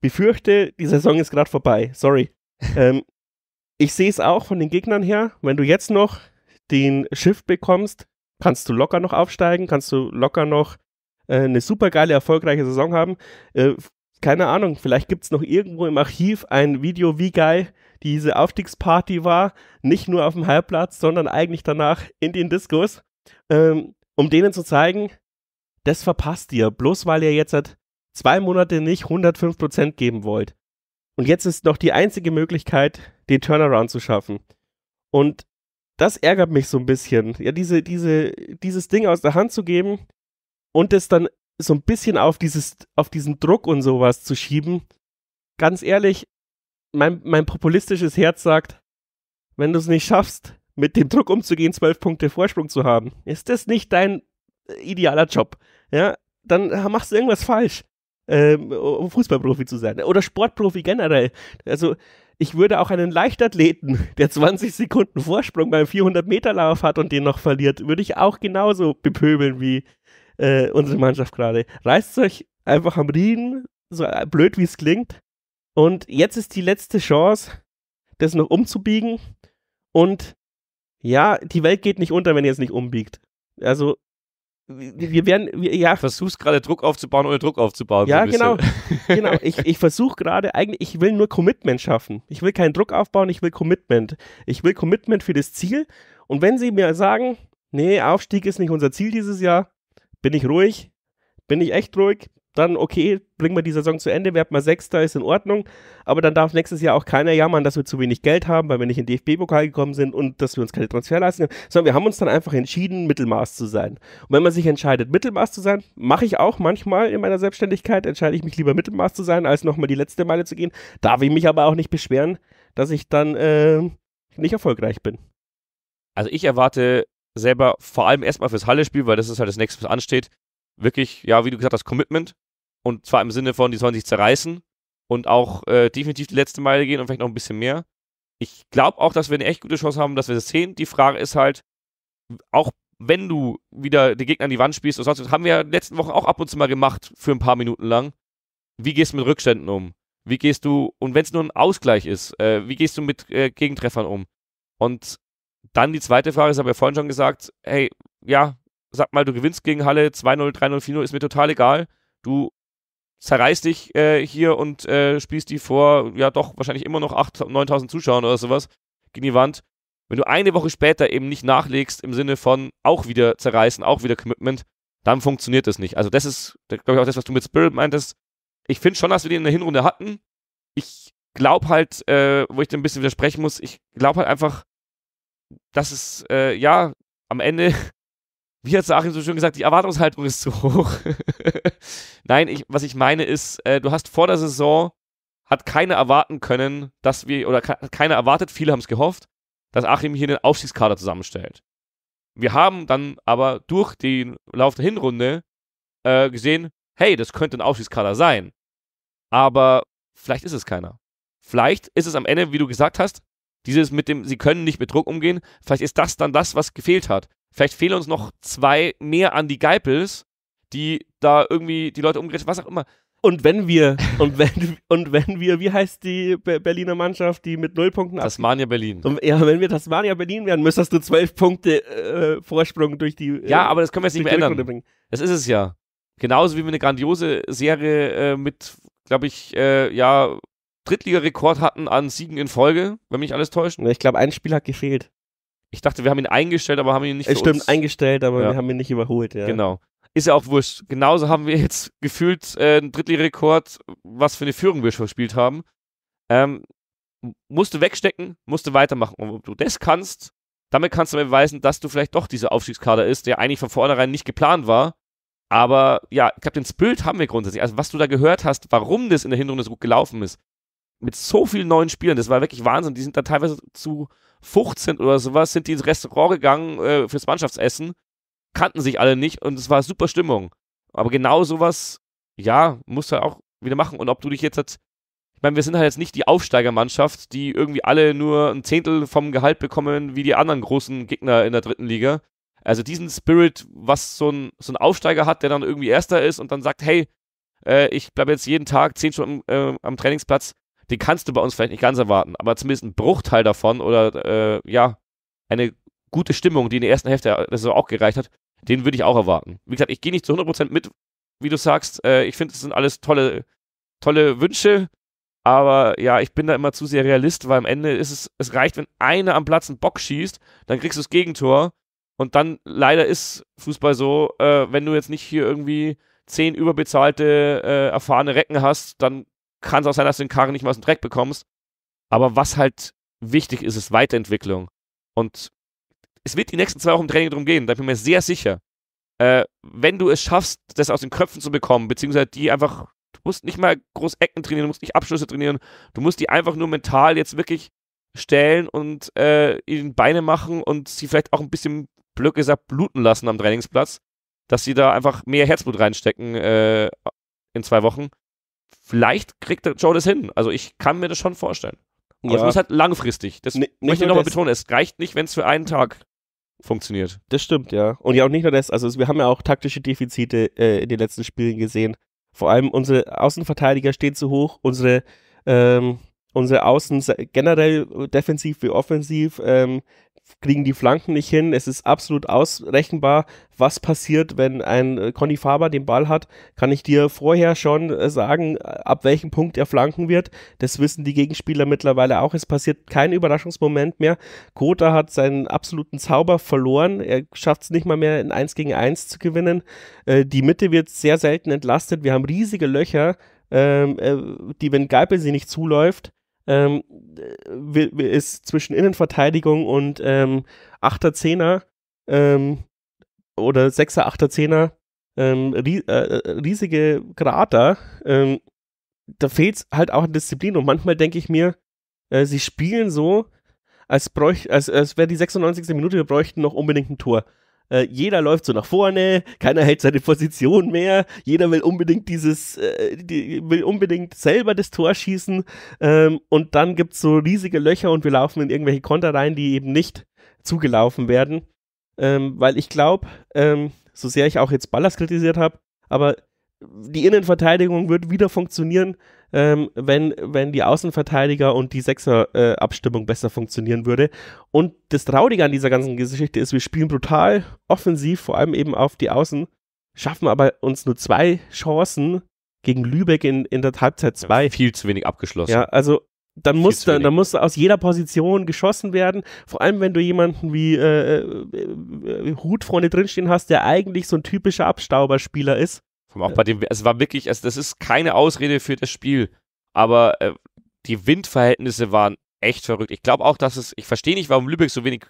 Befürchte, die Saison ist gerade vorbei. Sorry. *laughs* ähm, ich sehe es auch von den Gegnern her. Wenn du jetzt noch den Shift bekommst, kannst du locker noch aufsteigen, kannst du locker noch äh, eine super geile, erfolgreiche Saison haben. Äh, keine Ahnung, vielleicht gibt es noch irgendwo im Archiv ein Video, wie geil diese Aufstiegsparty war. Nicht nur auf dem Halbplatz, sondern eigentlich danach in den Discos. Ähm, um denen zu zeigen, das verpasst ihr, bloß weil ihr jetzt seit halt zwei Monate nicht 105% geben wollt. Und jetzt ist noch die einzige Möglichkeit, den Turnaround zu schaffen. Und das ärgert mich so ein bisschen. Ja, diese, diese, dieses Ding aus der Hand zu geben und es dann so ein bisschen auf, dieses, auf diesen Druck und sowas zu schieben. Ganz ehrlich, mein, mein populistisches Herz sagt, wenn du es nicht schaffst, mit dem Druck umzugehen, zwölf Punkte Vorsprung zu haben, ist das nicht dein äh, idealer Job ja, dann äh, machst du irgendwas falsch, ähm, um Fußballprofi zu sein. Ne? Oder Sportprofi generell. Also, ich würde auch einen Leichtathleten, *laughs* der 20 Sekunden Vorsprung beim 400-Meter-Lauf hat und den noch verliert, würde ich auch genauso bepöbeln wie äh, unsere Mannschaft gerade. Reißt euch einfach am Riemen, so äh, blöd wie es klingt. Und jetzt ist die letzte Chance, das noch umzubiegen. Und ja, die Welt geht nicht unter, wenn ihr es nicht umbiegt. Also wir werden, wir, ja. Versuchst gerade Druck aufzubauen, ohne Druck aufzubauen. Ja, so genau. *laughs* genau. Ich, ich versuche gerade, eigentlich, ich will nur Commitment schaffen. Ich will keinen Druck aufbauen, ich will Commitment. Ich will Commitment für das Ziel. Und wenn sie mir sagen, nee, Aufstieg ist nicht unser Ziel dieses Jahr, bin ich ruhig, bin ich echt ruhig, dann okay, bringen wir die Saison zu Ende, werden mal Sechster, ist in Ordnung. Aber dann darf nächstes Jahr auch keiner jammern, dass wir zu wenig Geld haben, weil wir nicht in den DFB-Pokal gekommen sind und dass wir uns keine Transfer leisten können. Sondern wir haben uns dann einfach entschieden, Mittelmaß zu sein. Und wenn man sich entscheidet, Mittelmaß zu sein, mache ich auch manchmal in meiner Selbstständigkeit, entscheide ich mich lieber Mittelmaß zu sein, als nochmal die letzte Meile zu gehen. Darf ich mich aber auch nicht beschweren, dass ich dann äh, nicht erfolgreich bin. Also ich erwarte selber vor allem erstmal fürs Halle-Spiel, weil das ist halt das nächste, was ansteht, wirklich, ja, wie du gesagt hast, Commitment, und zwar im Sinne von, die sollen sich zerreißen und auch äh, definitiv die letzte Meile gehen und vielleicht noch ein bisschen mehr. Ich glaube auch, dass wir eine echt gute Chance haben, dass wir das sehen. Die Frage ist halt, auch wenn du wieder die Gegner an die Wand spielst und sonst, haben wir ja in den letzten Wochen auch ab und zu mal gemacht, für ein paar Minuten lang. Wie gehst du mit Rückständen um? Wie gehst du, und wenn es nur ein Ausgleich ist, äh, wie gehst du mit äh, Gegentreffern um? Und dann die zweite Frage, das habe ich ja vorhin schon gesagt, hey, ja, sag mal, du gewinnst gegen Halle 2-0, 3-0, 4-0, ist mir total egal. Du zerreiß dich äh, hier und äh, spielst die vor, ja doch, wahrscheinlich immer noch 8.000, 9.000 Zuschauern oder sowas gegen die Wand. Wenn du eine Woche später eben nicht nachlegst im Sinne von auch wieder zerreißen, auch wieder Commitment, dann funktioniert das nicht. Also das ist, glaube ich, auch das, was du mit Spirit meintest. Ich finde schon, dass wir die in der Hinrunde hatten. Ich glaube halt, äh, wo ich dir ein bisschen widersprechen muss, ich glaube halt einfach, dass es, äh, ja, am Ende wie hat Achim so schön gesagt, die Erwartungshaltung ist zu hoch. *laughs* Nein, ich, was ich meine ist, äh, du hast vor der Saison, hat keiner erwarten können, dass wir, oder keiner erwartet, viele haben es gehofft, dass Achim hier den Aufstiegskader zusammenstellt. Wir haben dann aber durch den Lauf der Hinrunde äh, gesehen, hey, das könnte ein Aufstiegskader sein. Aber vielleicht ist es keiner. Vielleicht ist es am Ende, wie du gesagt hast, dieses mit dem, sie können nicht mit Druck umgehen, vielleicht ist das dann das, was gefehlt hat. Vielleicht fehlen uns noch zwei mehr an die Geipels, die da irgendwie die Leute umgerichtet, was auch immer. Und wenn wir, *laughs* und wenn, und wenn wir, wie heißt die Berliner Mannschaft, die mit null Punkten hat? Tasmania Berlin. Und, ja, wenn wir Tasmania Berlin werden, müsstest du zwölf Punkte äh, Vorsprung durch die. Äh, ja, aber das können wir jetzt nicht mehr ändern. Das ist es ja. Genauso wie wir eine grandiose Serie äh, mit, glaube ich, äh, ja, Drittligarekord hatten an Siegen in Folge, wenn mich alles täuscht. Ich glaube, ein Spiel hat gefehlt. Ich dachte, wir haben ihn eingestellt, aber haben ihn nicht. Stimmt, uns. eingestellt, aber ja. wir haben ihn nicht überholt, ja. Genau. Ist ja auch wurscht. Genauso haben wir jetzt gefühlt äh, einen Drittligarekord, was für eine Führung wir schon gespielt haben. Ähm, musst du wegstecken, musst du weitermachen. Und ob du das kannst, damit kannst du mir beweisen, dass du vielleicht doch dieser Aufstiegskader ist, der eigentlich von vornherein nicht geplant war. Aber ja, ich glaube, den Spirit haben wir grundsätzlich. Also, was du da gehört hast, warum das in der Hinrunde so gut gelaufen ist, mit so vielen neuen Spielern, das war wirklich Wahnsinn. Die sind da teilweise zu 15 oder sowas, sind die ins Restaurant gegangen äh, fürs Mannschaftsessen, kannten sich alle nicht und es war super Stimmung. Aber genau sowas, ja, musst du halt auch wieder machen. Und ob du dich jetzt, halt, ich meine, wir sind halt jetzt nicht die Aufsteigermannschaft, die irgendwie alle nur ein Zehntel vom Gehalt bekommen, wie die anderen großen Gegner in der dritten Liga. Also diesen Spirit, was so ein, so ein Aufsteiger hat, der dann irgendwie Erster ist und dann sagt, hey, äh, ich bleibe jetzt jeden Tag zehn Stunden äh, am Trainingsplatz, den kannst du bei uns vielleicht nicht ganz erwarten, aber zumindest einen Bruchteil davon oder äh, ja, eine gute Stimmung, die in der ersten Hälfte das äh, auch gereicht hat, den würde ich auch erwarten. Wie gesagt, ich gehe nicht zu 100% mit, wie du sagst. Äh, ich finde, das sind alles tolle, tolle Wünsche, aber ja, ich bin da immer zu sehr Realist, weil am Ende ist es, es reicht, wenn einer am Platz einen Bock schießt, dann kriegst du das Gegentor und dann leider ist Fußball so, äh, wenn du jetzt nicht hier irgendwie zehn überbezahlte, äh, erfahrene Recken hast, dann kann es auch sein, dass du den Karren nicht mal aus dem Dreck bekommst. Aber was halt wichtig ist, ist Weiterentwicklung. Und es wird die nächsten zwei Wochen im Training darum gehen, da bin ich mir sehr sicher. Äh, wenn du es schaffst, das aus den Köpfen zu bekommen, beziehungsweise die einfach, du musst nicht mal groß Ecken trainieren, du musst nicht Abschlüsse trainieren, du musst die einfach nur mental jetzt wirklich stellen und äh, ihnen Beine machen und sie vielleicht auch ein bisschen, blöd gesagt, bluten lassen am Trainingsplatz, dass sie da einfach mehr Herzblut reinstecken äh, in zwei Wochen vielleicht kriegt Joe das hin. Also ich kann mir das schon vorstellen. Aber ja. es muss halt langfristig. Das N möchte ich nochmal betonen. Es reicht nicht, wenn es für einen Tag funktioniert. Das stimmt, ja. Und ja, auch nicht nur das. Also wir haben ja auch taktische Defizite äh, in den letzten Spielen gesehen. Vor allem unsere Außenverteidiger stehen zu hoch. Unsere, ähm, unsere Außen generell defensiv wie offensiv ähm, kriegen die Flanken nicht hin. Es ist absolut ausrechenbar, was passiert, wenn ein äh, Conny Faber den Ball hat. Kann ich dir vorher schon äh, sagen, äh, ab welchem Punkt er flanken wird. Das wissen die Gegenspieler mittlerweile auch. Es passiert kein Überraschungsmoment mehr. Kota hat seinen absoluten Zauber verloren. Er schafft es nicht mal mehr, in 1 gegen 1 zu gewinnen. die Mitte wird sehr selten entlastet. Wir haben riesige Löcher, ähm, die, wenn Geipel sie nicht zuläuft, ähm, ist zwischen Innenverteidigung und ähm, 8er, 10er ähm, oder 6er, 8er, 10er ähm, äh, äh, riesige Krater. Ähm, da fehlt es halt auch an Disziplin. Und manchmal denke ich mir, äh, sie spielen so, als, als, als wäre die 96. Minute, wir bräuchten noch unbedingt ein Tor. Äh, jeder läuft so nach vorne, keiner hält seine Position mehr, jeder will unbedingt dieses, äh, die, will unbedingt selber das Tor schießen ähm, und dann gibt es so riesige Löcher und wir laufen in irgendwelche Konter rein, die eben nicht zugelaufen werden. Ähm, weil ich glaube, ähm, so sehr ich auch jetzt Ballas kritisiert habe, aber die Innenverteidigung wird wieder funktionieren, ähm, wenn, wenn die Außenverteidiger und die Sechser-Abstimmung äh, besser funktionieren würde. Und das Traurige an dieser ganzen Geschichte ist, wir spielen brutal offensiv, vor allem eben auf die Außen, schaffen aber uns nur zwei Chancen gegen Lübeck in, in der Halbzeit zwei. Ja, viel zu wenig abgeschlossen. Ja, also dann muss, da, dann muss aus jeder Position geschossen werden. Vor allem, wenn du jemanden wie äh, äh, äh Hut vorne drinstehen hast, der eigentlich so ein typischer Abstauberspieler ist, vom Auch ja. bei dem, es war wirklich, also das ist keine Ausrede für das Spiel, aber äh, die Windverhältnisse waren echt verrückt. Ich glaube auch, dass es, ich verstehe nicht, warum Lübeck so wenig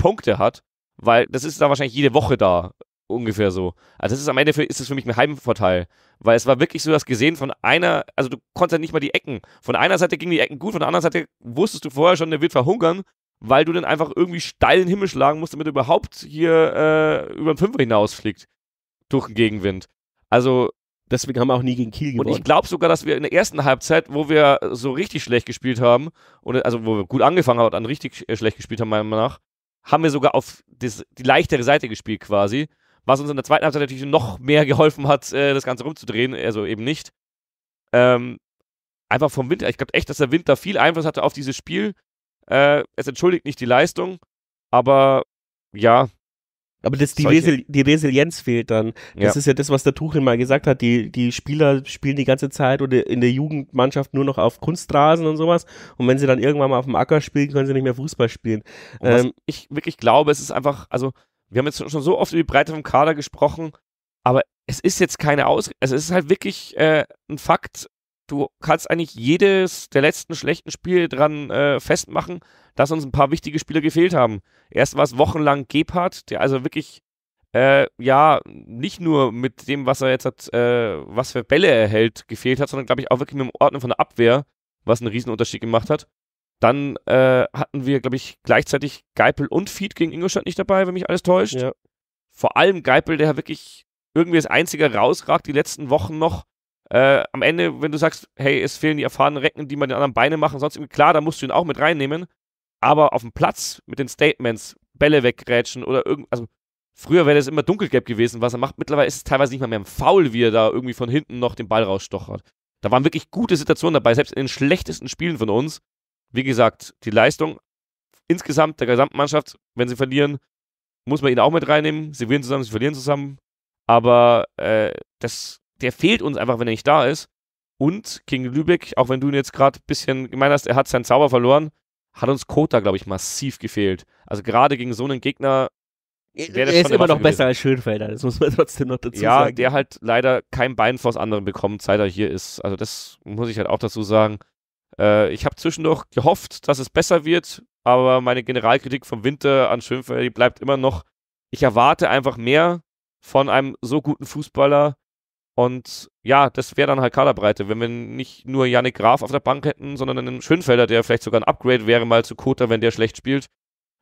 Punkte hat, weil das ist da wahrscheinlich jede Woche da, ungefähr so. Also das ist am Ende für, ist es für mich ein Heimvorteil, weil es war wirklich so, dass gesehen von einer, also du konntest halt nicht mal die Ecken. Von einer Seite gingen die Ecken gut, von der anderen Seite wusstest du vorher schon, der wird verhungern, weil du dann einfach irgendwie steilen Himmel schlagen musst, damit er überhaupt hier äh, über den Fünfer hinausfliegt durch den Gegenwind. Also Deswegen haben wir auch nie gegen Kiel gewonnen. Und ich glaube sogar, dass wir in der ersten Halbzeit, wo wir so richtig schlecht gespielt haben, und also wo wir gut angefangen haben und dann richtig äh, schlecht gespielt haben, meiner Meinung nach, haben wir sogar auf das, die leichtere Seite gespielt quasi. Was uns in der zweiten Halbzeit natürlich noch mehr geholfen hat, äh, das Ganze rumzudrehen, also eben nicht. Ähm, einfach vom Winter. Ich glaube echt, dass der Winter viel Einfluss hatte auf dieses Spiel. Äh, es entschuldigt nicht die Leistung, aber ja, aber das, die, Resili die Resilienz fehlt dann. Das ja. ist ja das, was der Tuchel mal gesagt hat. Die, die Spieler spielen die ganze Zeit oder in der Jugendmannschaft nur noch auf Kunstrasen und sowas. Und wenn sie dann irgendwann mal auf dem Acker spielen, können sie nicht mehr Fußball spielen. Ähm, ich wirklich glaube, es ist einfach, also wir haben jetzt schon so oft über die Breite vom Kader gesprochen, aber es ist jetzt keine Ausrede. Also es ist halt wirklich äh, ein Fakt, du kannst eigentlich jedes der letzten schlechten Spiele dran äh, festmachen, dass uns ein paar wichtige Spieler gefehlt haben. Erst war es wochenlang Gebhardt, der also wirklich, äh, ja, nicht nur mit dem, was er jetzt hat, äh, was für Bälle er hält, gefehlt hat, sondern glaube ich auch wirklich mit dem Ordnen von der Abwehr, was einen Riesenunterschied gemacht hat. Dann äh, hatten wir, glaube ich, gleichzeitig Geipel und Feed gegen Ingolstadt nicht dabei, wenn mich alles täuscht. Ja. Vor allem Geipel, der wirklich irgendwie das Einzige rausragt die letzten Wochen noch, äh, am Ende, wenn du sagst, hey, es fehlen die erfahrenen Recken, die man den anderen Beine machen, sonst klar, da musst du ihn auch mit reinnehmen. Aber auf dem Platz mit den Statements, Bälle wegrätschen oder irgend, also früher wäre das immer dunkelgelb gewesen, was er macht. Mittlerweile ist es teilweise nicht mal mehr ein Foul, wie er da irgendwie von hinten noch den Ball rausstochert. Da waren wirklich gute Situationen dabei, selbst in den schlechtesten Spielen von uns. Wie gesagt, die Leistung insgesamt der gesamten Mannschaft, wenn sie verlieren, muss man ihn auch mit reinnehmen. Sie gewinnen zusammen, sie verlieren zusammen. Aber äh, das der fehlt uns einfach, wenn er nicht da ist. Und King Lübeck, auch wenn du ihn jetzt gerade ein bisschen gemeint hast, er hat seinen Zauber verloren, hat uns Kota, glaube ich, massiv gefehlt. Also gerade gegen so einen Gegner. Er ist immer Waffe noch besser gewesen. als Schönfelder, das muss man *laughs* trotzdem noch dazu ja, sagen. Ja, der halt leider kein Bein vors andere bekommt, seit er hier ist. Also das muss ich halt auch dazu sagen. Äh, ich habe zwischendurch gehofft, dass es besser wird, aber meine Generalkritik vom Winter an Schönfelder bleibt immer noch. Ich erwarte einfach mehr von einem so guten Fußballer, und ja, das wäre dann halt Kaderbreite, wenn wir nicht nur Yannick Graf auf der Bank hätten, sondern einen Schönfelder, der vielleicht sogar ein Upgrade wäre, mal zu Kota, wenn der schlecht spielt,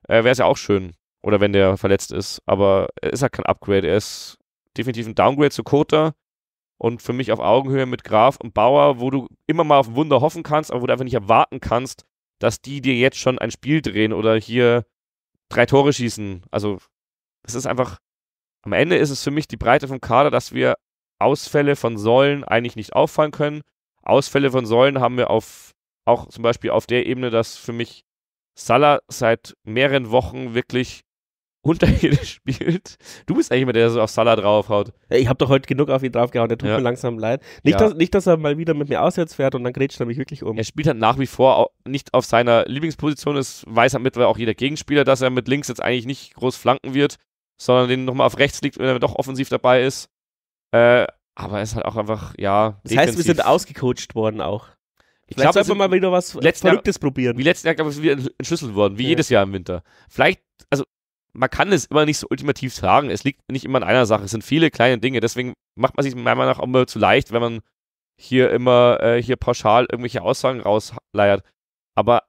äh, wäre es ja auch schön. Oder wenn der verletzt ist. Aber er ist ja halt kein Upgrade, er ist definitiv ein Downgrade zu Kota. Und für mich auf Augenhöhe mit Graf und Bauer, wo du immer mal auf ein Wunder hoffen kannst, aber wo du einfach nicht erwarten kannst, dass die dir jetzt schon ein Spiel drehen oder hier drei Tore schießen. Also, es ist einfach, am Ende ist es für mich die Breite vom Kader, dass wir Ausfälle von Säulen eigentlich nicht auffallen können. Ausfälle von Säulen haben wir auf, auch zum Beispiel auf der Ebene, dass für mich Salah seit mehreren Wochen wirklich *laughs* unterirdisch spielt. Du bist eigentlich immer der, der so auf Salah draufhaut. Ich habe doch heute genug auf ihn draufgehauen, der tut ja. mir langsam leid. Nicht, ja. dass, nicht, dass er mal wieder mit mir auswärts fährt und dann grätscht er mich wirklich um. Er spielt halt nach wie vor nicht auf seiner Lieblingsposition, Das weiß halt mittlerweile auch jeder Gegenspieler, dass er mit links jetzt eigentlich nicht groß flanken wird, sondern den nochmal auf rechts liegt, wenn er doch offensiv dabei ist. Äh, aber es ist halt auch einfach, ja. Das defensiv. heißt, wir sind ausgecoacht worden auch. Ich glaube, wir mal wieder was Verrücktes Jahr, probieren. Wie letztes Jahr, glaube ich, wieder entschlüsselt worden, wie ja. jedes Jahr im Winter. Vielleicht, also man kann es immer nicht so ultimativ sagen. Es liegt nicht immer an einer Sache. Es sind viele kleine Dinge. Deswegen macht man sich meiner Meinung nach auch immer zu leicht, wenn man hier immer äh, hier pauschal irgendwelche Aussagen rausleiert. Aber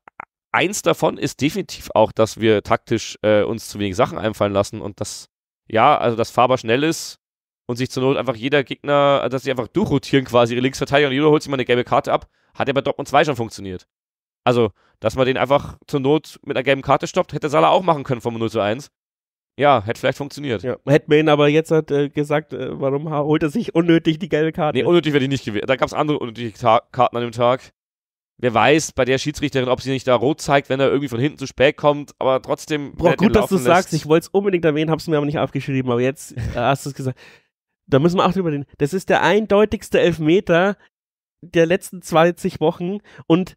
eins davon ist definitiv auch, dass wir taktisch äh, uns zu wenig Sachen einfallen lassen und dass, ja, also dass Faber schnell ist, und sich zur Not einfach jeder Gegner, äh, dass sie einfach durchrotieren quasi ihre Linksverteidiger und jeder holt sich mal eine gelbe Karte ab. Hat ja bei Dortmund 2 schon funktioniert. Also, dass man den einfach zur Not mit einer gelben Karte stoppt, hätte Salah auch machen können vom 0 zu 1. Ja, hätte vielleicht funktioniert. Ja, hätten wir ihn aber jetzt hat, äh, gesagt, äh, warum holt er sich unnötig die gelbe Karte? Nee, unnötig wäre die nicht gewesen. Da gab es andere unnötige Ta Karten an dem Tag. Wer weiß bei der Schiedsrichterin, ob sie nicht da rot zeigt, wenn er irgendwie von hinten zu spät kommt, aber trotzdem. Boah, gut, dass du sagst. Ich wollte es unbedingt erwähnen, hab's mir aber nicht aufgeschrieben, aber jetzt äh, hast du es gesagt da müssen wir auch drüber reden. Das ist der eindeutigste Elfmeter der letzten 20 Wochen und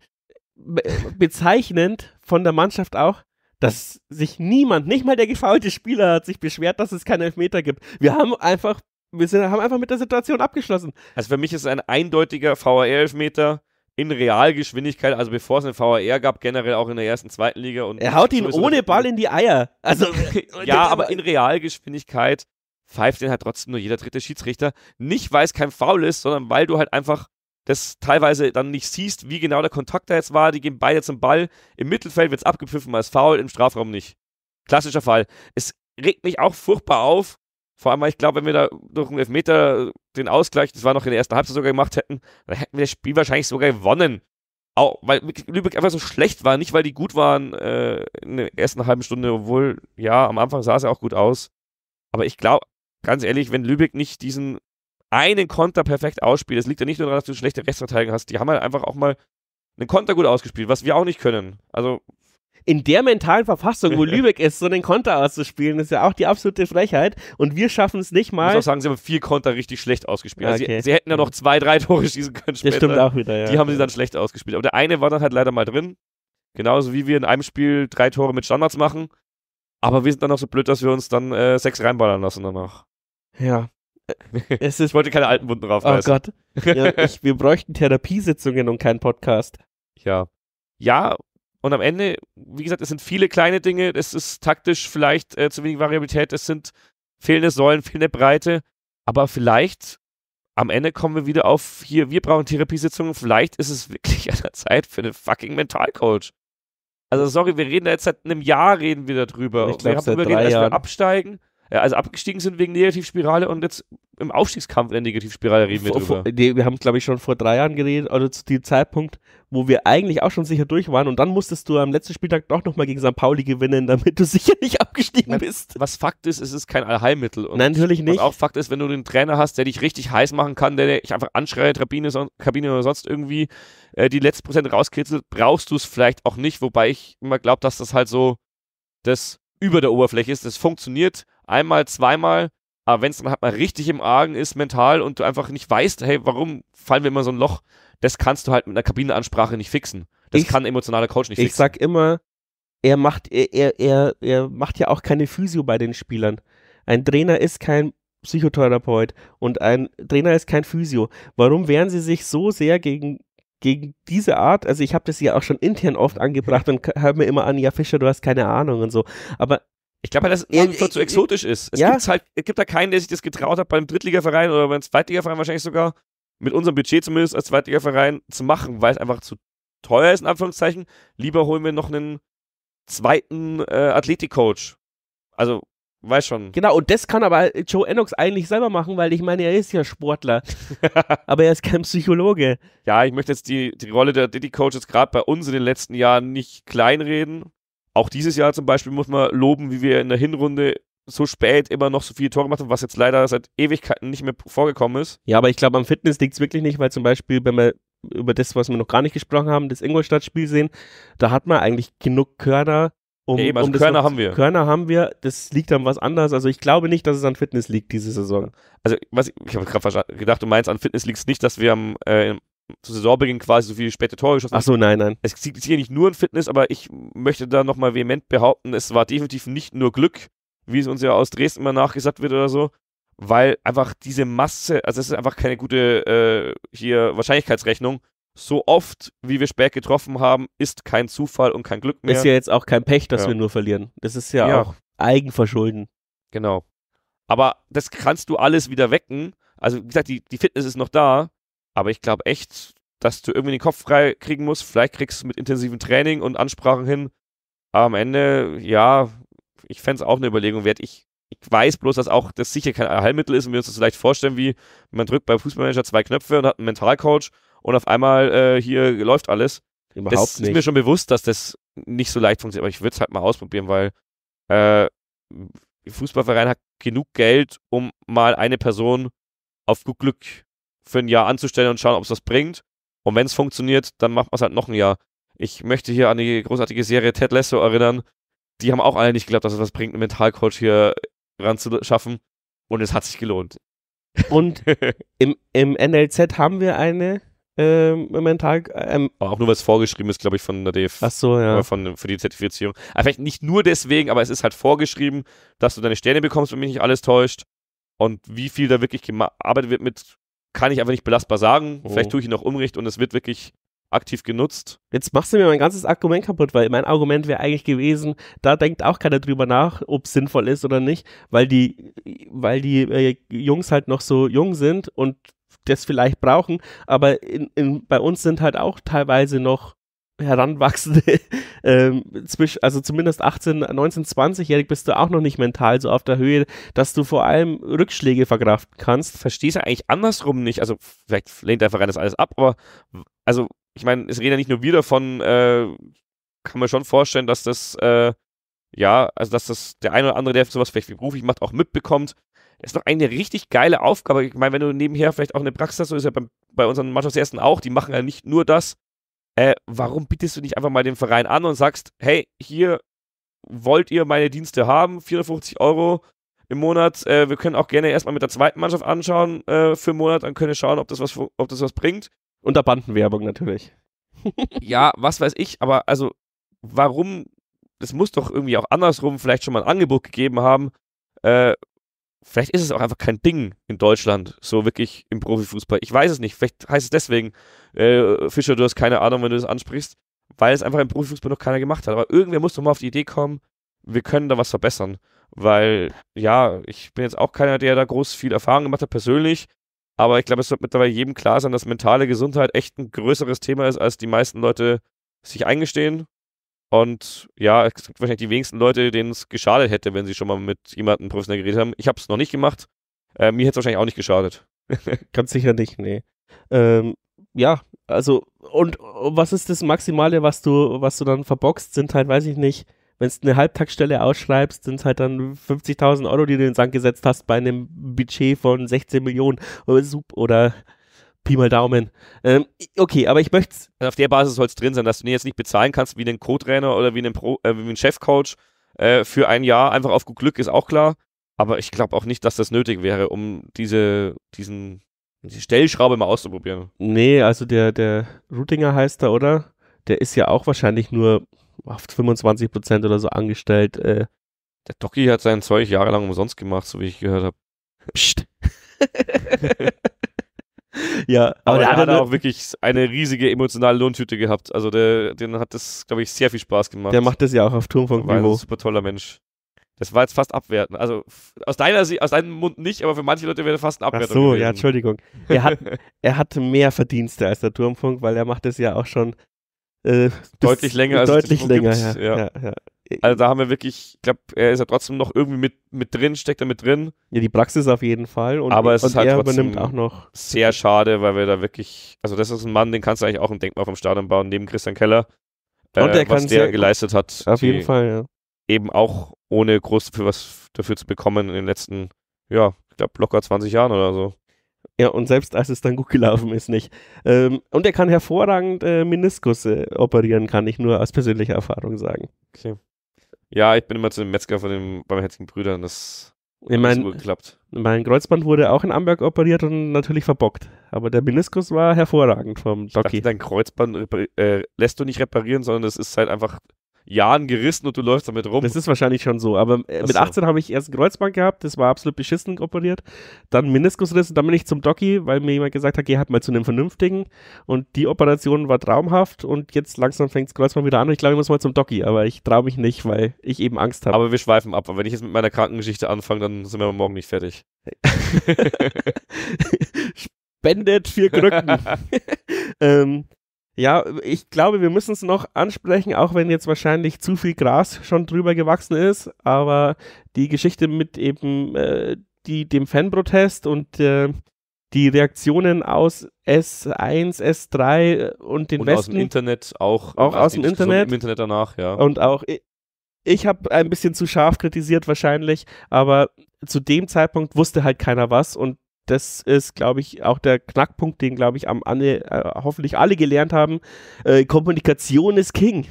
äh, bezeichnend von der Mannschaft auch, dass sich niemand, nicht mal der gefaulte Spieler, hat sich beschwert, dass es keinen Elfmeter gibt. Wir haben einfach, wir sind, haben einfach mit der Situation abgeschlossen. Also für mich ist es ein eindeutiger VAR-Elfmeter in Realgeschwindigkeit, also bevor es einen VR gab, generell auch in der ersten, zweiten Liga. Und er haut ihn ohne Ball in die Eier. Also, ja, *laughs* aber in Realgeschwindigkeit pfeift den halt trotzdem nur jeder dritte Schiedsrichter. Nicht, weil es kein Foul ist, sondern weil du halt einfach das teilweise dann nicht siehst, wie genau der Kontakt da jetzt war. Die gehen beide zum Ball. Im Mittelfeld wird es abgepfiffen als Foul, im Strafraum nicht. Klassischer Fall. Es regt mich auch furchtbar auf. Vor allem, weil ich glaube, wenn wir da durch einen Elfmeter den Ausgleich, das war noch in der ersten Halbzeit sogar gemacht hätten, dann hätten wir das Spiel wahrscheinlich sogar gewonnen. Auch weil Lübeck einfach so schlecht war, nicht weil die gut waren äh, in der ersten halben Stunde, obwohl, ja, am Anfang sah es ja auch gut aus. Aber ich glaube, ganz ehrlich, wenn Lübeck nicht diesen einen Konter perfekt ausspielt, es liegt ja nicht nur daran, dass du schlechte Rechtsverteidigung hast, die haben halt einfach auch mal einen Konter gut ausgespielt, was wir auch nicht können. Also in der mentalen Verfassung, wo *laughs* Lübeck ist, so einen Konter auszuspielen, ist ja auch die absolute Frechheit. Und wir schaffen es nicht mal. Ich muss auch sagen, sie haben vier Konter richtig schlecht ausgespielt. okay. also sie, sie, hätten ja noch zwei, drei Tore schießen können später. Das stimmt auch wieder, ja. Die haben sie dann schlecht ausgespielt. Aber der eine war dann halt leider mal drin. Genauso wie wir in einem Spiel drei Tore mit Standards machen. Aber wir sind dann auch so blöd, dass wir uns dann äh, sechs reinballern lassen danach. Ja. *laughs* Es ist, ich wollte keine alten Wunden oh raufreißen. Oh Gott. Ja, *laughs* ich, wir bräuchten Therapiesitzungen und keinen Podcast. Ja. Ja, und am Ende, wie gesagt, es sind viele kleine Dinge. Es ist taktisch vielleicht äh, zu wenig Variabilität. Es sind fehlende Säulen, fehlende Breite. Aber vielleicht am Ende kommen wir wieder auf hier, wir brauchen Therapiesitzungen. Vielleicht ist es wirklich *laughs* an der Zeit für einen fucking Mentalcoach. Also sorry, wir reden da jetzt seit einem Jahr reden wir darüber. Ich glaube, wir haben darüber geredet, wir absteigen. Äh, also abgestiegen sind wegen Negativspirale und jetzt im Aufstiegskampf in der Negativspirale reden wir drüber. Nee, wir haben, glaube ich, schon vor drei Jahren geredet, oder also zu dem Zeitpunkt, wo wir eigentlich auch schon sicher durch waren. Und dann musstest du am letzten Spieltag doch nochmal gegen St. Pauli gewinnen, damit du *laughs* sicher nicht abgestiegen bist. Was Fakt ist, es ist kein Allheilmittel. Und Nein, natürlich nicht. Und auch Fakt ist, wenn du einen Trainer hast, der dich richtig heiß machen kann, der dich einfach anschreit, Kabine, Kabine oder sonst irgendwie äh, die letzten Prozent rauskitzelt, brauchst du es vielleicht auch nicht. Wobei ich immer glaube, dass das halt so das über der Oberfläche ist. Das funktioniert einmal, zweimal, aber wenn es dann halt mal richtig im Argen ist, mental und du einfach nicht weißt, hey, warum fallen wir immer so ein Loch, das kannst du halt mit einer Kabinenansprache nicht fixen. Das ich, kann emotionaler Coach nicht ich fixen. Ich sag immer, er macht, er, er, er macht ja auch keine Physio bei den Spielern. Ein Trainer ist kein Psychotherapeut und ein Trainer ist kein Physio. Warum wehren sie sich so sehr gegen, gegen diese Art? Also ich habe das ja auch schon intern oft angebracht und hör mir immer an, ja Fischer, du hast keine Ahnung und so. Aber ich glaube halt, dass es äh, zu exotisch ist. Es, ja? halt, es gibt da keinen, der sich das getraut hat, beim Drittligaverein oder beim Zweitligaverein wahrscheinlich sogar, mit unserem Budget zumindest als Zweitligaverein zu machen, weil es einfach zu teuer ist, in Anführungszeichen. Lieber holen wir noch einen zweiten äh, Athletikcoach. Also, weiß schon. Genau, und das kann aber Joe Ennox eigentlich selber machen, weil ich meine, er ist ja Sportler. *laughs* aber er ist kein Psychologe. Ja, ich möchte jetzt die, die Rolle der Diddy-Coaches gerade bei uns in den letzten Jahren nicht kleinreden. Auch dieses Jahr zum Beispiel muss man loben, wie wir in der Hinrunde so spät immer noch so viele Tore gemacht haben, was jetzt leider seit Ewigkeiten nicht mehr vorgekommen ist. Ja, aber ich glaube, am Fitness liegt es wirklich nicht, weil zum Beispiel, wenn wir über das, was wir noch gar nicht gesprochen haben, das Ingolstadt-Spiel sehen, da hat man eigentlich genug Körner, um, eben, also um Körner haben wir. Körner haben wir, das liegt an was anderes. Also ich glaube nicht, dass es an Fitness liegt diese Saison. Also was, ich habe gerade gedacht, du meinst, an Fitness liegt es nicht, dass wir am, äh, zu Saisonbeginn quasi so viele späte Tore geschossen. Ach so, nein, nein. Es ist hier nicht nur ein Fitness, aber ich möchte da nochmal vehement behaupten, es war definitiv nicht nur Glück, wie es uns ja aus Dresden immer nachgesagt wird oder so, weil einfach diese Masse, also es ist einfach keine gute äh, hier Wahrscheinlichkeitsrechnung. So oft, wie wir spät getroffen haben, ist kein Zufall und kein Glück mehr. Ist ja jetzt auch kein Pech, dass ja. wir nur verlieren. Das ist ja, ja auch Eigenverschulden. Genau. Aber das kannst du alles wieder wecken. Also, wie gesagt, die, die Fitness ist noch da aber ich glaube echt, dass du irgendwie den Kopf frei kriegen musst. Vielleicht kriegst du mit intensivem Training und Ansprachen hin. Aber am Ende, ja, ich fände es auch eine Überlegung wert. Ich, ich weiß bloß, dass auch das sicher kein Heilmittel ist und wir uns das so leicht vorstellen, wie man drückt beim Fußballmanager zwei Knöpfe und hat einen Mentalcoach und auf einmal äh, hier läuft alles. Überhaupt das nicht. ist mir schon bewusst, dass das nicht so leicht funktioniert, aber ich würde es halt mal ausprobieren, weil äh, Fußballverein hat genug Geld, um mal eine Person auf gut Glück für ein Jahr anzustellen und schauen, ob es was bringt. Und wenn es funktioniert, dann macht man es halt noch ein Jahr. Ich möchte hier an die großartige Serie Ted Lasso erinnern. Die haben auch alle nicht geglaubt, dass es was bringt, einen Mentalcoach hier ranzuschaffen. Und es hat sich gelohnt. Und *laughs* im, im NLZ haben wir eine ähm, mental. Ähm, auch nur, weil es vorgeschrieben ist, glaube ich, von der DF. Ach so, ja. Von, für die Zertifizierung. Aber ah, vielleicht nicht nur deswegen, aber es ist halt vorgeschrieben, dass du deine Sterne bekommst, wenn mich nicht alles täuscht. Und wie viel da wirklich gearbeitet wird mit kann ich einfach nicht belastbar sagen. Oh. Vielleicht tue ich ihn auch umrecht und es wird wirklich aktiv genutzt. Jetzt machst du mir mein ganzes Argument kaputt, weil mein Argument wäre eigentlich gewesen, da denkt auch keiner drüber nach, ob es sinnvoll ist oder nicht, weil die, weil die äh, Jungs halt noch so jung sind und das vielleicht brauchen, aber in, in, bei uns sind halt auch teilweise noch Heranwachsende, *laughs* ähm, zwischen, also zumindest 18, 19, 20-jährig bist du auch noch nicht mental so auf der Höhe, dass du vor allem Rückschläge verkraften kannst. Verstehst du eigentlich andersrum nicht? Also, vielleicht lehnt der Verein das alles ab, aber also, ich meine, es redet ja nicht nur wir davon, äh, kann man schon vorstellen, dass das, äh, ja, also dass das der eine oder andere, der sowas vielleicht beruflich macht, auch mitbekommt. Das ist doch eine richtig geile Aufgabe. Ich meine, wenn du nebenher vielleicht auch eine Praxis hast, so ist ja beim, bei unseren Mannschaftsersten auch, die machen ja nicht nur das, äh, warum bittest du nicht einfach mal den Verein an und sagst, hey, hier wollt ihr meine Dienste haben, 450 Euro im Monat, äh, wir können auch gerne erstmal mit der zweiten Mannschaft anschauen äh, für einen Monat, dann können wir schauen, ob das was, ob das was bringt. Unter Bandenwerbung natürlich. *laughs* ja, was weiß ich, aber also warum, es muss doch irgendwie auch andersrum vielleicht schon mal ein Angebot gegeben haben, äh, vielleicht ist es auch einfach kein Ding in Deutschland, so wirklich im Profifußball. Ich weiß es nicht. Vielleicht heißt es deswegen, äh, Fischer, du hast keine Ahnung, wenn du das ansprichst, weil es einfach im Profifußball noch keiner gemacht hat. Aber irgendwer muss doch mal auf die Idee kommen, wir können da was verbessern. Weil, ja, ich bin jetzt auch keiner, der da groß viel Erfahrung gemacht hat, persönlich. Aber ich glaube, es wird mittlerweile jedem klar sein, dass mentale Gesundheit echt ein größeres Thema ist, als die meisten Leute sich eingestehen und ja, es gibt wahrscheinlich die wenigsten Leute, denen es geschadet hätte, wenn sie schon mal mit jemandem professionell geredet haben. Ich habe es noch nicht gemacht. Äh, mir hätte es wahrscheinlich auch nicht geschadet. *laughs* Ganz sicher nicht, nee. Ähm, ja, also, und was ist das Maximale, was du, was du dann verboxt, sind halt, weiß ich nicht, wenn du eine Halbtagsstelle ausschreibst, sind halt dann 50.000 Euro, die du in den Sand gesetzt hast bei einem Budget von 16 Millionen oder, Pi mal Daumen. Ähm, okay, aber ich möchte also Auf der Basis soll es drin sein, dass du den jetzt nicht bezahlen kannst wie einen Co-Trainer oder wie einen, Pro, äh, wie einen Chefcoach äh, für ein Jahr. Einfach auf gut Glück ist auch klar. Aber ich glaube auch nicht, dass das nötig wäre, um diese, diesen, diese Stellschraube mal auszuprobieren. Nee, also der, der Rutinger heißt er, oder? Der ist ja auch wahrscheinlich nur auf 25 Prozent oder so angestellt. Äh. Der Doki hat sein Zeug jahrelang umsonst gemacht, so wie ich gehört habe. Psst. *laughs* Ja, aber, aber der, der hat auch wirklich eine riesige emotionale Lohntüte gehabt. Also der, den hat das, glaube ich, sehr viel Spaß gemacht. Der macht das ja auch auf turmfunk War ein Super toller Mensch. Das war jetzt fast abwertend. Also aus deiner Sicht, aus deinem Mund nicht, aber für manche Leute wäre das fast ein Abwertung. Ach so, gewesen. ja, Entschuldigung. Er hat, *laughs* er hat mehr Verdienste als der Turmfunk, weil er macht das ja auch schon äh, deutlich länger. Als deutlich länger, ja, ja. ja, ja. Also da haben wir wirklich, ich glaube, er ist ja trotzdem noch irgendwie mit, mit drin, steckt er mit drin. Ja, die Praxis auf jeden Fall. Und, Aber es und ist halt er übernimmt auch noch. Sehr schade, weil wir da wirklich, also das ist ein Mann, den kannst du eigentlich auch ein Denkmal vom Stadion bauen, neben Christian Keller. Und äh, der was der geleistet hat. Auf jeden Fall, ja. Eben auch ohne groß für was dafür zu bekommen in den letzten, ja, ich glaube, locker 20 Jahren oder so. Ja, und selbst als es dann gut gelaufen ist, nicht. Ähm, und er kann hervorragend äh, Meniskus äh, operieren, kann ich nur aus persönlicher Erfahrung sagen. Okay. Ja, ich bin immer zu dem Metzger von den Barmherzigen Brüdern. Das ich mein, gut geklappt. Mein Kreuzband wurde auch in Amberg operiert und natürlich verbockt. Aber der Meniskus war hervorragend vom Jockey. dein Kreuzband äh, lässt du nicht reparieren, sondern es ist halt einfach Jahren gerissen und du läufst damit rum. Das ist wahrscheinlich schon so. Aber äh, mit so. 18 habe ich erst einen Kreuzband gehabt, das war absolut beschissen operiert. Dann Meniskusriss und dann bin ich zum Doki, weil mir jemand gesagt hat, geh halt mal zu einem vernünftigen. Und die Operation war traumhaft und jetzt langsam fängt das Kreuzband wieder an. ich glaube, ich muss mal zum Doki, aber ich traue mich nicht, weil ich eben Angst habe. Aber wir schweifen ab. Wenn ich jetzt mit meiner Krankengeschichte anfange, dann sind wir morgen nicht fertig. *laughs* Spendet vier Krücken. *laughs* ähm, ja, ich glaube, wir müssen es noch ansprechen, auch wenn jetzt wahrscheinlich zu viel Gras schon drüber gewachsen ist. Aber die Geschichte mit eben äh, die, dem Fanprotest und äh, die Reaktionen aus S1, S3 und den und Westen. aus dem Internet auch. Auch aus dem Internet. Im Internet danach, ja. Und auch, ich, ich habe ein bisschen zu scharf kritisiert wahrscheinlich, aber zu dem Zeitpunkt wusste halt keiner was und das ist, glaube ich, auch der Knackpunkt, den, glaube ich, am alle, äh, hoffentlich alle gelernt haben. Äh, Kommunikation ist King.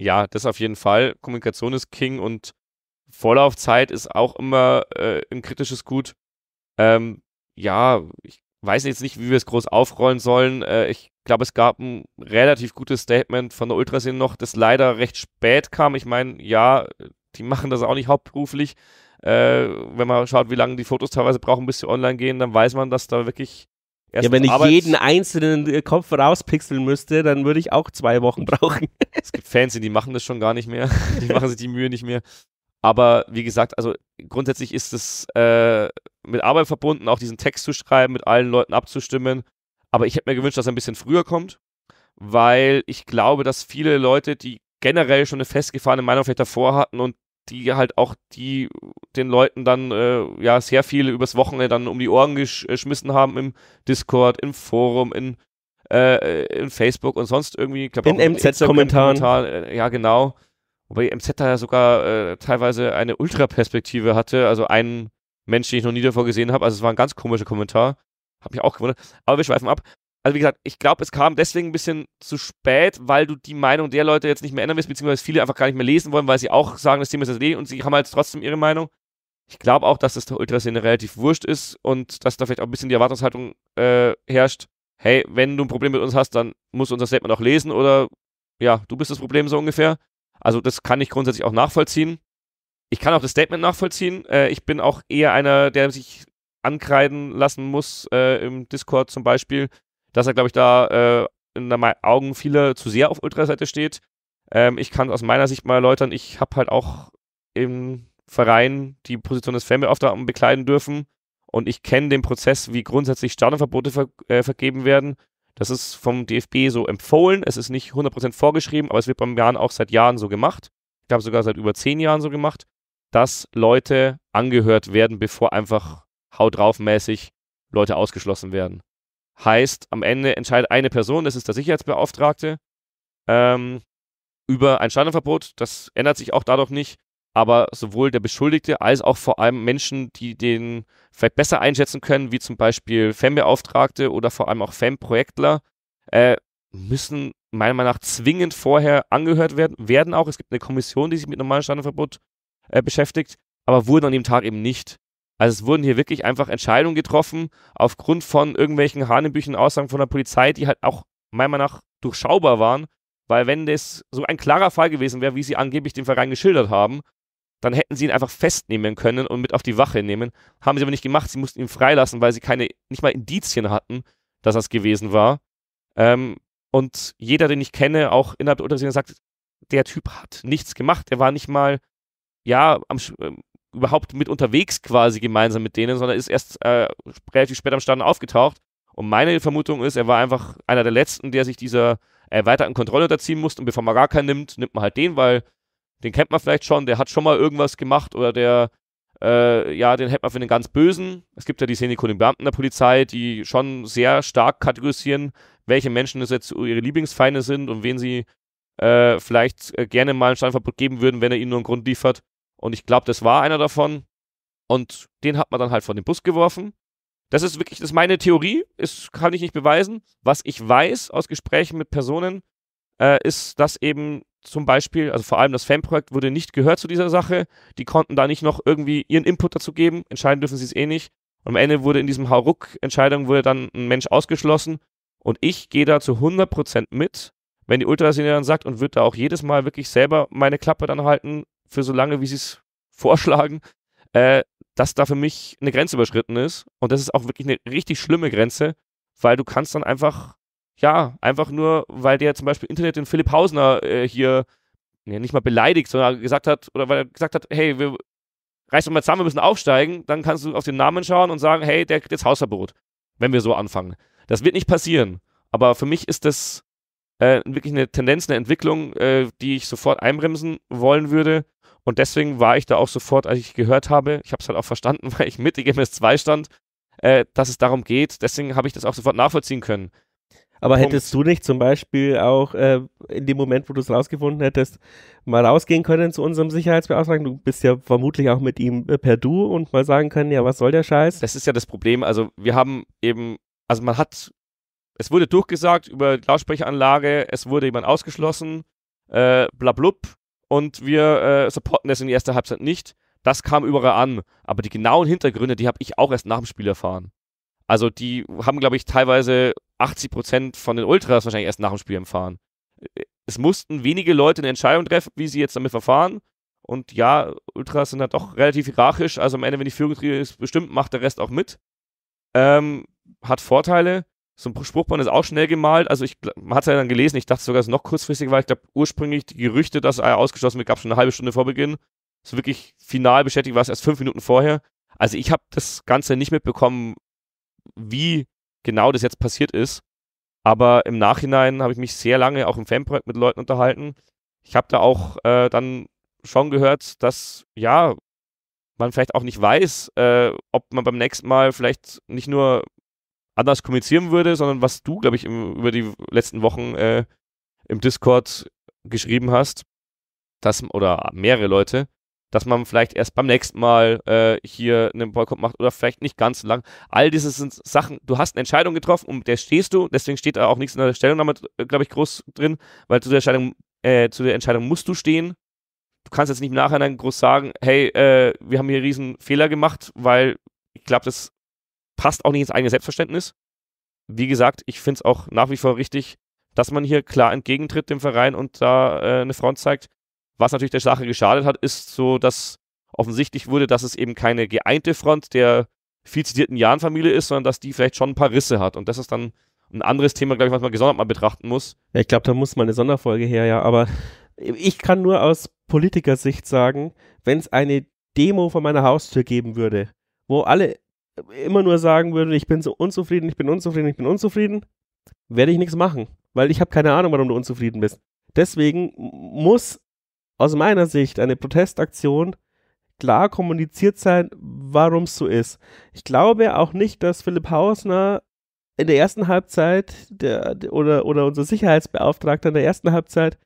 Ja, das auf jeden Fall. Kommunikation ist King und Vorlaufzeit ist auch immer äh, ein kritisches Gut. Ähm, ja, ich weiß jetzt nicht, wie wir es groß aufrollen sollen. Äh, ich glaube, es gab ein relativ gutes Statement von der Ultrasin noch, das leider recht spät kam. Ich meine, ja, die machen das auch nicht hauptberuflich, äh, wenn man schaut, wie lange die Fotos teilweise brauchen, bis sie online gehen, dann weiß man, dass da wirklich Erstens ja, wenn ich Arbeit. jeden einzelnen äh, Kopf rauspixeln müsste, dann würde ich auch zwei Wochen *laughs* brauchen. es gibt Fans, die machen das schon gar nicht mehr. *laughs* Die machen sich die Mühe nicht mehr. Aber wie gesagt, also grundsätzlich ist es äh, mit Arbeit verbunden, auch diesen Text zu schreiben, mit allen Leuten abzustimmen. Aber ich hätte mir gewünscht, dass er ein bisschen früher kommt, weil ich glaube, dass viele Leute, die generell schon eine festgefahrene Meinung vielleicht davor hatten und die halt auch die den Leuten dann äh, ja sehr viel übers Wochenende dann um die Ohren äh, geschmissen haben im Discord, im Forum, in, äh, äh in Facebook und sonst irgendwie. Glaub, in MZ-Kommentaren. Äh, ja, genau. Wobei MZ da ja sogar äh, teilweise eine Ultra-Perspektive hatte, also einen Mensch, den ich noch nie davor gesehen habe. Also es war ein ganz komischer Kommentar. Hab mich auch gewundert. Aber wir schweifen ab also wie gesagt, ich glaube, es kam deswegen ein bisschen zu spät, weil du die Meinung der Leute jetzt nicht mehr ändern willst, beziehungsweise viele einfach gar nicht mehr lesen wollen, weil sie auch sagen, das Thema ist erledigt und sie haben halt trotzdem ihre Meinung. Ich glaube auch, dass das der Ultraszene relativ wurscht ist und dass da vielleicht auch ein bisschen die Erwartungshaltung äh, herrscht. Hey, wenn du ein Problem mit uns hast, dann musst du unser Statement auch lesen oder ja, du bist das Problem so ungefähr. Also das kann ich grundsätzlich auch nachvollziehen. Ich kann auch das Statement nachvollziehen. Äh, ich bin auch eher einer, der sich ankreiden lassen muss äh, im Discord zum Beispiel, dass er, glaube ich, da äh, in meinen Augen viele zu sehr auf Ultraseite steht. Ähm, ich kann aus meiner Sicht mal erläutern, ich habe halt auch im Verein die Position des Family Fanbeauftragten bekleiden dürfen und ich kenne den Prozess, wie grundsätzlich Stadionverbote ver äh, vergeben werden. Das ist vom DFB so empfohlen. Es ist nicht 100% vorgeschrieben, aber es wird beim Jahren auch seit Jahren so gemacht. Ich glaube sogar seit über zehn Jahren so gemacht, dass Leute angehört werden, bevor einfach haut drauf mäßig Leute ausgeschlossen werden. Heißt, am Ende entscheidet eine Person, das ist der Sicherheitsbeauftragte, ähm, über ein Standardverbot. Das ändert sich auch dadurch nicht. Aber sowohl der Beschuldigte als auch vor allem Menschen, die den vielleicht besser einschätzen können, wie zum Beispiel FEM-Beauftragte oder vor allem auch Fanprojektler, äh, müssen meiner Meinung nach zwingend vorher angehört werden, werden auch. Es gibt eine Kommission, die sich mit normalem Standardverbot äh, beschäftigt, aber wurden an dem Tag eben nicht. Also es wurden hier wirklich einfach Entscheidungen getroffen aufgrund von irgendwelchen Hanebüchen Aussagen von der Polizei, die halt auch meiner Meinung nach durchschaubar waren, weil wenn das so ein klarer Fall gewesen wäre, wie sie angeblich den Verein geschildert haben, dann hätten sie ihn einfach festnehmen können und mit auf die Wache nehmen. Haben sie aber nicht gemacht. Sie mussten ihn freilassen, weil sie keine, nicht mal Indizien hatten, dass das gewesen war. Ähm, und jeder, den ich kenne, auch innerhalb der Unterschiede, sagt, der Typ hat nichts gemacht. Er war nicht mal, ja, am, ähm, überhaupt mit unterwegs quasi gemeinsam mit denen, sondern ist erst äh, relativ spät am Stand aufgetaucht. Und meine Vermutung ist, er war einfach einer der letzten, der sich dieser erweiterten Kontrolle unterziehen musste. Und bevor man gar keinen nimmt, nimmt man halt den, weil den kennt man vielleicht schon, der hat schon mal irgendwas gemacht oder der, äh, ja, den hält man für den ganz Bösen. Es gibt ja die Szene den Beamten der Polizei, die schon sehr stark kategorisieren, welche Menschen es jetzt ihre Lieblingsfeinde sind und wen sie äh, vielleicht äh, gerne mal ein Steinverbot geben würden, wenn er ihnen nur einen Grund liefert. Und ich glaube, das war einer davon. Und den hat man dann halt von dem Bus geworfen. Das ist wirklich, das ist meine Theorie, Das kann ich nicht beweisen. Was ich weiß aus Gesprächen mit Personen, äh, ist, dass eben zum Beispiel, also vor allem das Fanprojekt wurde nicht gehört zu dieser Sache. Die konnten da nicht noch irgendwie ihren Input dazu geben. Entscheiden dürfen sie es eh nicht. Und am Ende wurde in diesem Hauruck-Entscheidung wurde dann ein Mensch ausgeschlossen. Und ich gehe da zu 100% mit, wenn die Ultraszene dann sagt und wird da auch jedes Mal wirklich selber meine Klappe dann halten, für so lange, wie sie es vorschlagen, äh, dass da für mich eine Grenze überschritten ist. Und das ist auch wirklich eine richtig schlimme Grenze, weil du kannst dann einfach, ja, einfach nur, weil der zum Beispiel Internet den Philipp Hausner äh, hier ja, nicht mal beleidigt, sondern gesagt hat, oder weil er gesagt hat, hey, wir reiß doch mal zusammen, wir müssen aufsteigen, dann kannst du auf den Namen schauen und sagen, hey, der kriegt jetzt Hausverbot, wenn wir so anfangen. Das wird nicht passieren. Aber für mich ist das äh, wirklich eine Tendenz, eine Entwicklung, äh, die ich sofort einbremsen wollen würde, und deswegen war ich da auch sofort, als ich gehört habe, ich habe es halt auch verstanden, *laughs* weil ich mit EGMS 2 stand, äh, dass es darum geht. Deswegen habe ich das auch sofort nachvollziehen können. Aber Punkt. hättest du nicht zum Beispiel auch äh, in dem Moment, wo du es rausgefunden hättest, mal rausgehen können zu unserem Sicherheitsbeauftragten? Du bist ja vermutlich auch mit ihm äh, per Du und mal sagen können, ja, was soll der Scheiß? Das ist ja das Problem. Also wir haben eben, also man hat, es wurde durchgesagt über die Lautsprecheranlage, es wurde jemand ausgeschlossen, äh, blablub und wir äh, supporten es in die erste Halbzeit nicht. Das kam überall an. Aber die genauen Hintergründe, die habe ich auch erst nach dem Spiel erfahren. Also die haben, glaube ich, teilweise 80 Prozent von den Ultras wahrscheinlich erst nach dem Spiel erfahren. Es mussten wenige Leute eine Entscheidung treffen, wie sie jetzt damit verfahren. Und ja, Ultras sind halt doch relativ hierarchisch. Also am Ende, wenn die Führung ist, bestimmt macht der Rest auch mit. Ähm, hat Vorteile. So ein Spruchband ist auch schnell gemalt. Also ich man hat es ja dann gelesen, ich dachte sogar, es ist noch kurzfristig weil Ich glaube, ursprünglich die Gerüchte, dass er ausgeschlossen wird, gab es schon eine halbe Stunde vor Beginn. So wirklich final bestätigt war es erst fünf Minuten vorher. Also ich habe das Ganze nicht mitbekommen, wie genau das jetzt passiert ist. Aber im Nachhinein habe ich mich sehr lange auch im Fanprojekt mit Leuten unterhalten. Ich habe da auch äh, dann schon gehört, dass ja, man vielleicht auch nicht weiß, äh, ob man beim nächsten Mal vielleicht nicht nur anders kommunizieren würde, sondern was du, glaube ich, im, über die letzten Wochen äh, im Discord geschrieben hast, dass, oder mehrere Leute, dass man vielleicht erst beim nächsten Mal äh, hier einen Boykott macht oder vielleicht nicht ganz so lang. All diese sind Sachen, du hast eine Entscheidung getroffen, und der stehst du, deswegen steht da auch nichts in der Stellungnahme, äh, glaube ich, groß drin, weil zu der Entscheidung, äh, zu der Entscheidung musst du stehen. Du kannst jetzt nicht im Nachhinein groß sagen, hey, äh, wir haben hier einen riesen Fehler gemacht, weil ich glaube, das passt auch nicht ins eigene Selbstverständnis. Wie gesagt, ich finde es auch nach wie vor richtig, dass man hier klar entgegentritt dem Verein und da äh, eine Front zeigt. Was natürlich der Sache geschadet hat, ist so, dass offensichtlich wurde, dass es eben keine geeinte Front der viel zitierten Jahrenfamilie ist, sondern dass die vielleicht schon ein paar Risse hat. Und das ist dann ein anderes Thema, glaube ich, was man gesondert mal betrachten muss. Ja, ich glaube, da muss mal eine Sonderfolge her, ja. Aber ich kann nur aus Politikersicht sagen, wenn es eine Demo vor meiner Haustür geben würde, wo alle immer nur sagen würde, ich bin so unzufrieden, ich bin unzufrieden, ich bin unzufrieden, werde ich nichts machen, weil ich habe keine Ahnung, warum du unzufrieden bist. Deswegen muss aus meiner Sicht eine Protestaktion klar kommuniziert sein, warum es so ist. Ich glaube auch nicht, dass Philipp Hausner in der ersten Halbzeit der, oder, oder unser Sicherheitsbeauftragter in der ersten Halbzeit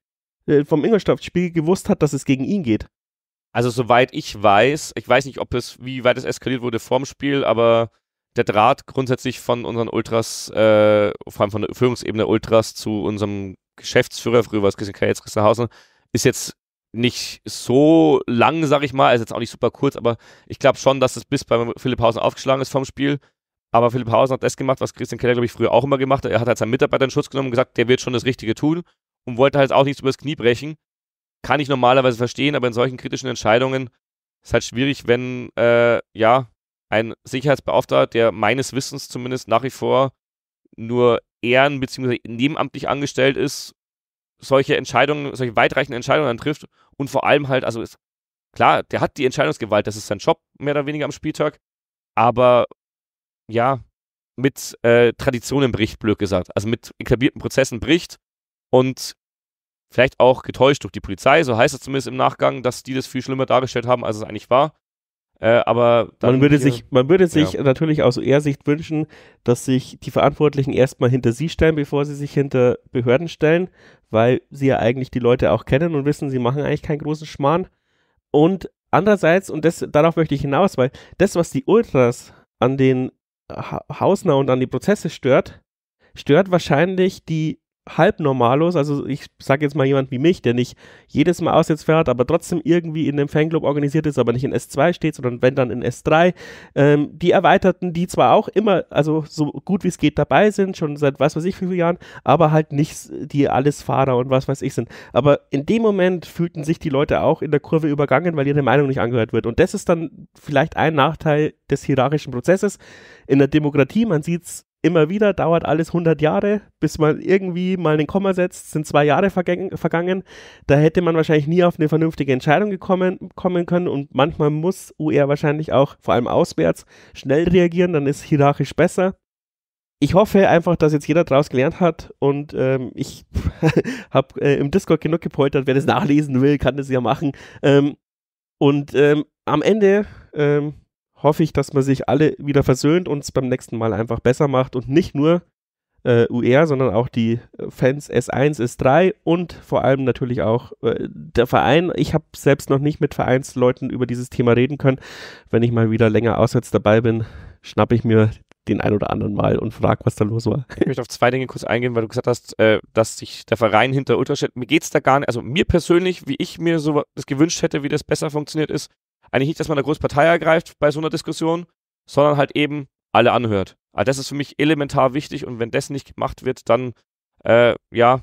äh, vom Ingolstadt-Spiel gewusst hat, dass es gegen ihn geht. Also soweit ich weiß, ich weiß nicht, ob es, wie weit es eskaliert wurde vorm Spiel, aber der Draht grundsätzlich von unseren Ultras, äh, vor allem von der Führungsebene Ultras zu unserem Geschäftsführer, früher war es Christian jetzt Christianhausen, ist jetzt nicht so lang, sag ich mal, ist jetzt auch nicht super kurz, aber ich glaube schon, dass es bis bei Philipp Hausen aufgeschlagen ist vom Spiel. Aber Philipp Hausen hat das gemacht, was Christian Keller, glaube ich, früher auch immer gemacht hat. Er hat halt seinen Mitarbeiter in Schutz genommen und gesagt, der wird schon das Richtige tun und wollte halt auch nichts übers Knie brechen kann ich normalerweise verstehen, aber in solchen kritischen Entscheidungen ist halt schwierig, wenn äh, ja ein Sicherheitsbeauftragter, der meines Wissens zumindest nach wie vor nur ehren- bzw. nebenamtlich angestellt ist, solche Entscheidungen, solche weitreichenden Entscheidungen dann trifft und vor allem halt, also ist klar, der hat die Entscheidungsgewalt, das ist sein Job mehr oder weniger am Spieltag, aber ja, mit äh, Traditionen bricht, blöd gesagt, also mit etablierten Prozessen bricht und vielleicht auch getäuscht durch die Polizei, so heißt es zumindest im Nachgang, dass die das viel schlimmer dargestellt haben, als es eigentlich war. Äh, aber man würde, hier, sich, man würde sich ja. natürlich aus Ehrsicht wünschen, dass sich die Verantwortlichen erstmal hinter sie stellen, bevor sie sich hinter Behörden stellen, weil sie ja eigentlich die Leute auch kennen und wissen, sie machen eigentlich keinen großen Schmarrn. Und andererseits, und das, darauf möchte ich hinaus, weil das, was die Ultras an den ha Hausner und an die Prozesse stört, stört wahrscheinlich die Halbnormalos, also ich sage jetzt mal jemand wie mich, der nicht jedes Mal aus jetzt fährt, aber trotzdem irgendwie in dem Fanclub organisiert ist, aber nicht in S2 steht, sondern wenn dann in S3, ähm, die Erweiterten, die zwar auch immer, also so gut wie es geht dabei sind, schon seit was weiß ich wie vielen Jahren, aber halt nicht die alles Fahrer und was weiß ich sind. Aber in dem Moment fühlten sich die Leute auch in der Kurve übergangen, weil ihre Meinung nicht angehört wird. Und das ist dann vielleicht ein Nachteil des hierarchischen Prozesses in der Demokratie. Man sieht es immer wieder, dauert alles 100 Jahre, bis man irgendwie mal einen Komma setzt, sind zwei Jahre vergangen. Da hätte man wahrscheinlich nie auf eine vernünftige Entscheidung gekommen, kommen können und manchmal muss UR wahrscheinlich auch, vor allem auswärts, schnell reagieren, dann ist hierarchisch besser. Ich hoffe einfach, dass jetzt jeder daraus gelernt hat und ähm, ich *laughs* habe äh, im Discord genug gepoltert. Wer das nachlesen will, kann das ja machen. Ähm, und ähm, am Ende ähm, hoffe ich, dass man sich alle wieder versöhnt und es beim nächsten Mal einfach besser macht und nicht nur äh, UR, sondern auch die äh, Fans S1, S3 und vor allem natürlich auch äh, der Verein. Ich habe selbst noch nicht mit Vereinsleuten über dieses Thema reden können. Wenn ich mal wieder länger auswärts dabei bin, schnappe ich mir den ein oder anderen Mal und frage, was da los war. Ich möchte auf zwei Dinge kurz eingehen, weil du gesagt hast, äh, dass sich der Verein hinter Ultra Mir geht es da gar nicht, also mir persönlich, wie ich mir so das gewünscht hätte, wie das besser funktioniert ist, eigentlich nicht, dass man eine große Partei ergreift bei so einer Diskussion, sondern halt eben alle anhört. Also das ist für mich elementar wichtig und wenn das nicht gemacht wird, dann äh, ja,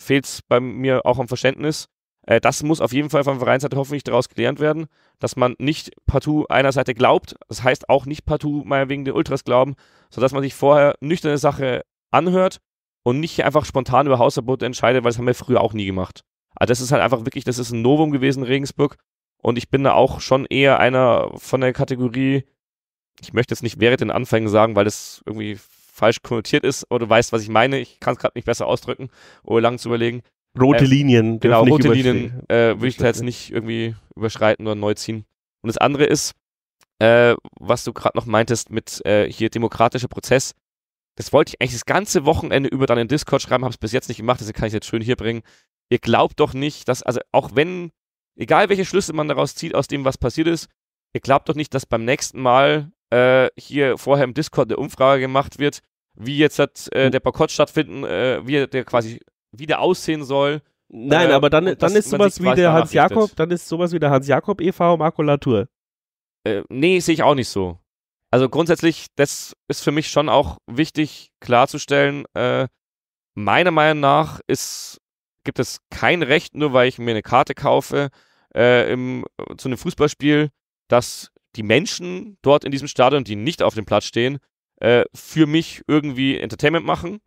fehlt es bei mir auch am Verständnis. Äh, das muss auf jeden Fall von Vereinsseite hoffentlich daraus gelernt werden, dass man nicht partout einer Seite glaubt, das heißt auch nicht partout meinetwegen den Ultras glauben, sodass man sich vorher nüchterne Sache anhört und nicht einfach spontan über Hausverbote entscheidet, weil das haben wir früher auch nie gemacht. Also das ist halt einfach wirklich, das ist ein Novum gewesen, in Regensburg. Und ich bin da auch schon eher einer von der Kategorie, ich möchte jetzt nicht während den Anfängen sagen, weil das irgendwie falsch konnotiert ist, aber du weißt, was ich meine. Ich kann es gerade nicht besser ausdrücken, ohne lang zu überlegen. Rote ähm, genau, Linien. Äh, genau, rote Linien äh, will ich da jetzt nicht irgendwie überschreiten oder neu ziehen. Und das andere ist, äh, was du gerade noch meintest mit äh, hier demokratischer Prozess. Das wollte ich eigentlich das ganze Wochenende über dann in Discord schreiben, habe es bis jetzt nicht gemacht, deswegen kann ich es jetzt schön hier bringen. Ihr glaubt doch nicht, dass, also auch wenn egal welche Schlüsse man daraus zieht, aus dem, was passiert ist, ihr glaubt doch nicht, dass beim nächsten Mal äh, hier vorher im Discord eine Umfrage gemacht wird, wie jetzt hat, äh, hm. der Boykott stattfinden, äh, wie der quasi wieder aussehen soll. Nein, ähm, aber dann, dann ist sowas wie der Hans Jakob, dann ist sowas wie der Hans Jakob e.V. Makulatur. Äh, nee, sehe ich auch nicht so. Also grundsätzlich, das ist für mich schon auch wichtig klarzustellen. Äh, meiner Meinung nach ist gibt es kein Recht, nur weil ich mir eine Karte kaufe äh, im, zu einem Fußballspiel, dass die Menschen dort in diesem Stadion, die nicht auf dem Platz stehen, äh, für mich irgendwie Entertainment machen.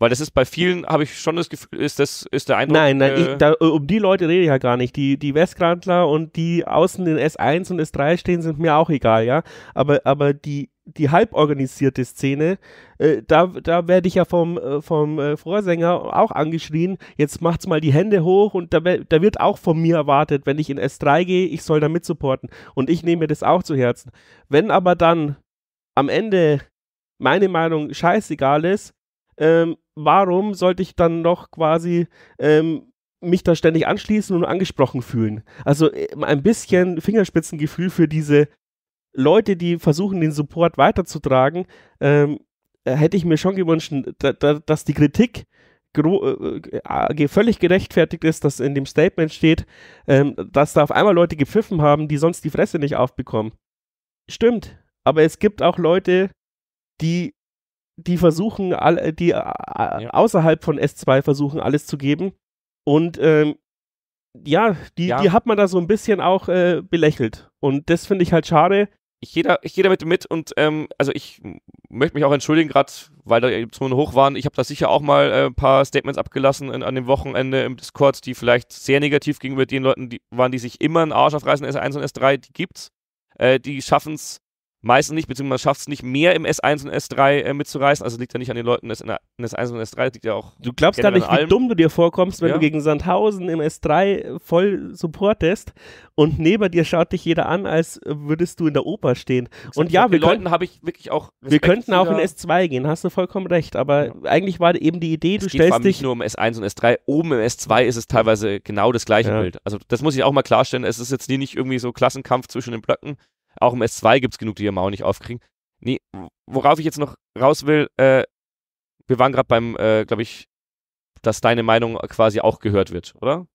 Weil das ist bei vielen, habe ich schon das Gefühl, ist das ist der Eindruck. Nein, nein, äh, ich, da, um die Leute rede ich ja gar nicht. Die, die Westgrantler und die außen in S1 und S3 stehen, sind mir auch egal, ja. Aber, aber die die halb organisierte Szene, äh, da, da werde ich ja vom, äh, vom äh, Vorsänger auch angeschrien, jetzt macht's mal die Hände hoch und da, da wird auch von mir erwartet, wenn ich in S3 gehe, ich soll da mitsupporten und ich nehme mir das auch zu Herzen. Wenn aber dann am Ende meine Meinung scheißegal ist, ähm, warum sollte ich dann noch quasi ähm, mich da ständig anschließen und angesprochen fühlen? Also äh, ein bisschen Fingerspitzengefühl für diese Leute, die versuchen, den Support weiterzutragen, ähm, äh, hätte ich mir schon gewünscht, da, da, dass die Kritik äh, äh völlig gerechtfertigt ist, dass in dem Statement steht, ähm, dass da auf einmal Leute gepfiffen haben, die sonst die Fresse nicht aufbekommen. Stimmt, aber es gibt auch Leute, die, die versuchen, all, die äh, äh, ja. außerhalb von S2 versuchen, alles zu geben. Und ähm, ja, die, ja. die hat man da so ein bisschen auch äh, belächelt. Und das finde ich halt schade, ich gehe da, ich geh damit mit und ähm, also ich möchte mich auch entschuldigen, gerade weil da Emotionen hoch waren. Ich habe da sicher auch mal äh, ein paar Statements abgelassen in, an dem Wochenende im Discord, die vielleicht sehr negativ gegenüber den Leuten die waren, die sich immer einen Arsch aufreißen, S1 und S3, die gibt's. Äh, die schaffen es meistens nicht, beziehungsweise man schafft es nicht mehr im S1 und S3 äh, mitzureißen. Also liegt ja nicht an den Leuten des, in S1 und S3, liegt ja auch. Du glaubst gar nicht, wie dumm du dir vorkommst, wenn ja. du gegen Sandhausen im S3 äh, voll supportest und neben dir schaut dich jeder an, als würdest du in der Oper stehen. Exakt. Und ja, wir könnten, habe ich wirklich auch. Respekt wir könnten auch in S2 gehen, hast du vollkommen recht. Aber ja. eigentlich war eben die Idee, es du stellst dich. Nicht nur um S1 und S3, oben im S2 ist es teilweise genau das gleiche ja. Bild. Also das muss ich auch mal klarstellen. Es ist jetzt nie nicht irgendwie so Klassenkampf zwischen den Blöcken auch im S2 gibt es genug, die ihr Maul nicht aufkriegen. Nee, worauf ich jetzt noch raus will, äh, wir waren gerade beim, äh, glaube ich, dass deine Meinung quasi auch gehört wird, oder?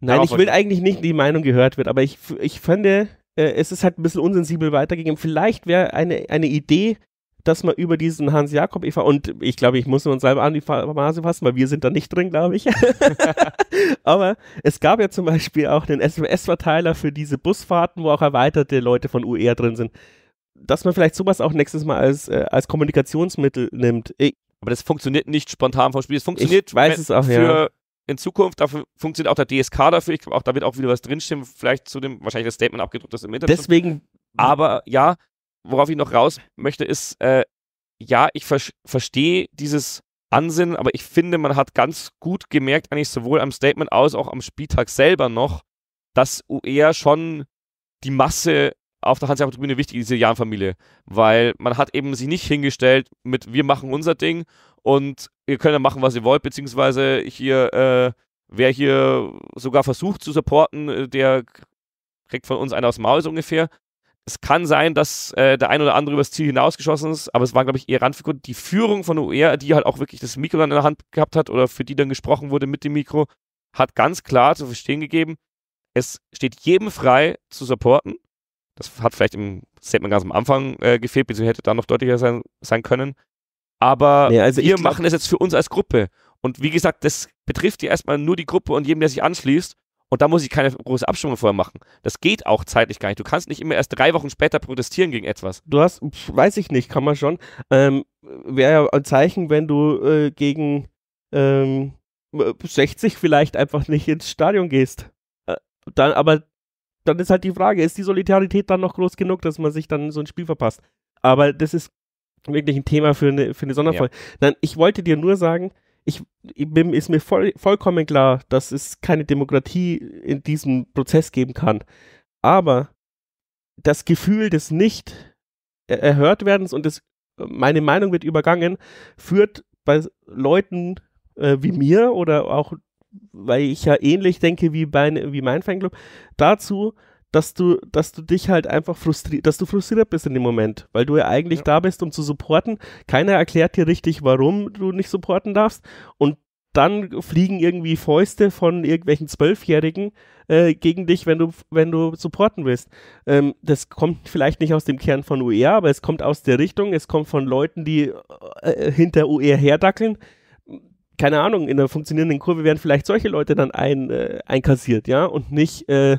Nein, Darauf ich will eigentlich nicht, die Meinung gehört wird, aber ich, ich fände, äh, es ist halt ein bisschen unsensibel weitergegeben. Vielleicht wäre eine, eine Idee, dass man über diesen Hans Jakob e.V. und ich glaube, ich muss uns selber an die Nase fassen, weil wir sind da nicht drin, glaube ich. *laughs* Aber es gab ja zum Beispiel auch den SMS-Verteiler für diese Busfahrten, wo auch erweiterte Leute von UER drin sind. Dass man vielleicht sowas auch nächstes Mal als, äh, als Kommunikationsmittel nimmt. Ich, Aber das funktioniert nicht spontan vom Spiel. Es funktioniert ich weiß es auch, für ja in Zukunft, dafür funktioniert auch der DSK dafür. Ich glaube auch, da wird auch wieder was drinstehen, vielleicht zu dem, wahrscheinlich das Statement abgedruckt, das im Internet. Deswegen. Aber ja, worauf ich noch raus möchte, ist, äh, ja, ich ver verstehe dieses Ansinnen, aber ich finde, man hat ganz gut gemerkt, eigentlich sowohl am Statement aus, auch am Spieltag selber noch, dass UER schon die Masse auf der Hans-Jakob-Tribüne wichtig ist, diese Jahnfamilie. Weil man hat eben sie nicht hingestellt mit, wir machen unser Ding und ihr könnt ja machen, was ihr wollt, beziehungsweise hier, äh, wer hier sogar versucht zu supporten, äh, der kriegt von uns einen aus Maul so ungefähr, es kann sein, dass äh, der ein oder andere übers Ziel hinausgeschossen ist, aber es war, glaube ich, eher Randfigur. Die Führung von OER, die halt auch wirklich das Mikro dann in der Hand gehabt hat oder für die dann gesprochen wurde mit dem Mikro, hat ganz klar zu verstehen gegeben, es steht jedem frei zu supporten. Das hat vielleicht im Statement ganz am Anfang äh, gefehlt, beziehungsweise hätte da noch deutlicher sein, sein können. Aber nee, also wir machen es jetzt für uns als Gruppe. Und wie gesagt, das betrifft ja erstmal nur die Gruppe und jedem, der sich anschließt. Und da muss ich keine große Abstimmung vorher machen. Das geht auch zeitlich gar nicht. Du kannst nicht immer erst drei Wochen später protestieren gegen etwas. Du hast, weiß ich nicht, kann man schon. Ähm, Wäre ja ein Zeichen, wenn du äh, gegen ähm, 60 vielleicht einfach nicht ins Stadion gehst. Äh, dann, aber dann ist halt die Frage, ist die Solidarität dann noch groß genug, dass man sich dann so ein Spiel verpasst? Aber das ist wirklich ein Thema für eine, für eine Sonderfolge. Ja. Nein, ich wollte dir nur sagen, ich, ich bin, ist mir voll, vollkommen klar, dass es keine Demokratie in diesem Prozess geben kann. Aber das Gefühl des nicht erhört werdens und des, meine Meinung wird übergangen, führt bei Leuten äh, wie mir oder auch, weil ich ja ähnlich denke wie, bei, wie mein Fanclub, dazu, dass du, dass du dich halt einfach frustriert, dass du frustriert bist in dem Moment, weil du ja eigentlich ja. da bist, um zu supporten. Keiner erklärt dir richtig, warum du nicht supporten darfst. Und dann fliegen irgendwie Fäuste von irgendwelchen Zwölfjährigen äh, gegen dich, wenn du, wenn du supporten willst. Ähm, das kommt vielleicht nicht aus dem Kern von UER, aber es kommt aus der Richtung, es kommt von Leuten, die äh, hinter UER herdackeln keine Ahnung, in einer funktionierenden Kurve werden vielleicht solche Leute dann ein, äh, einkassiert, ja, und nicht äh,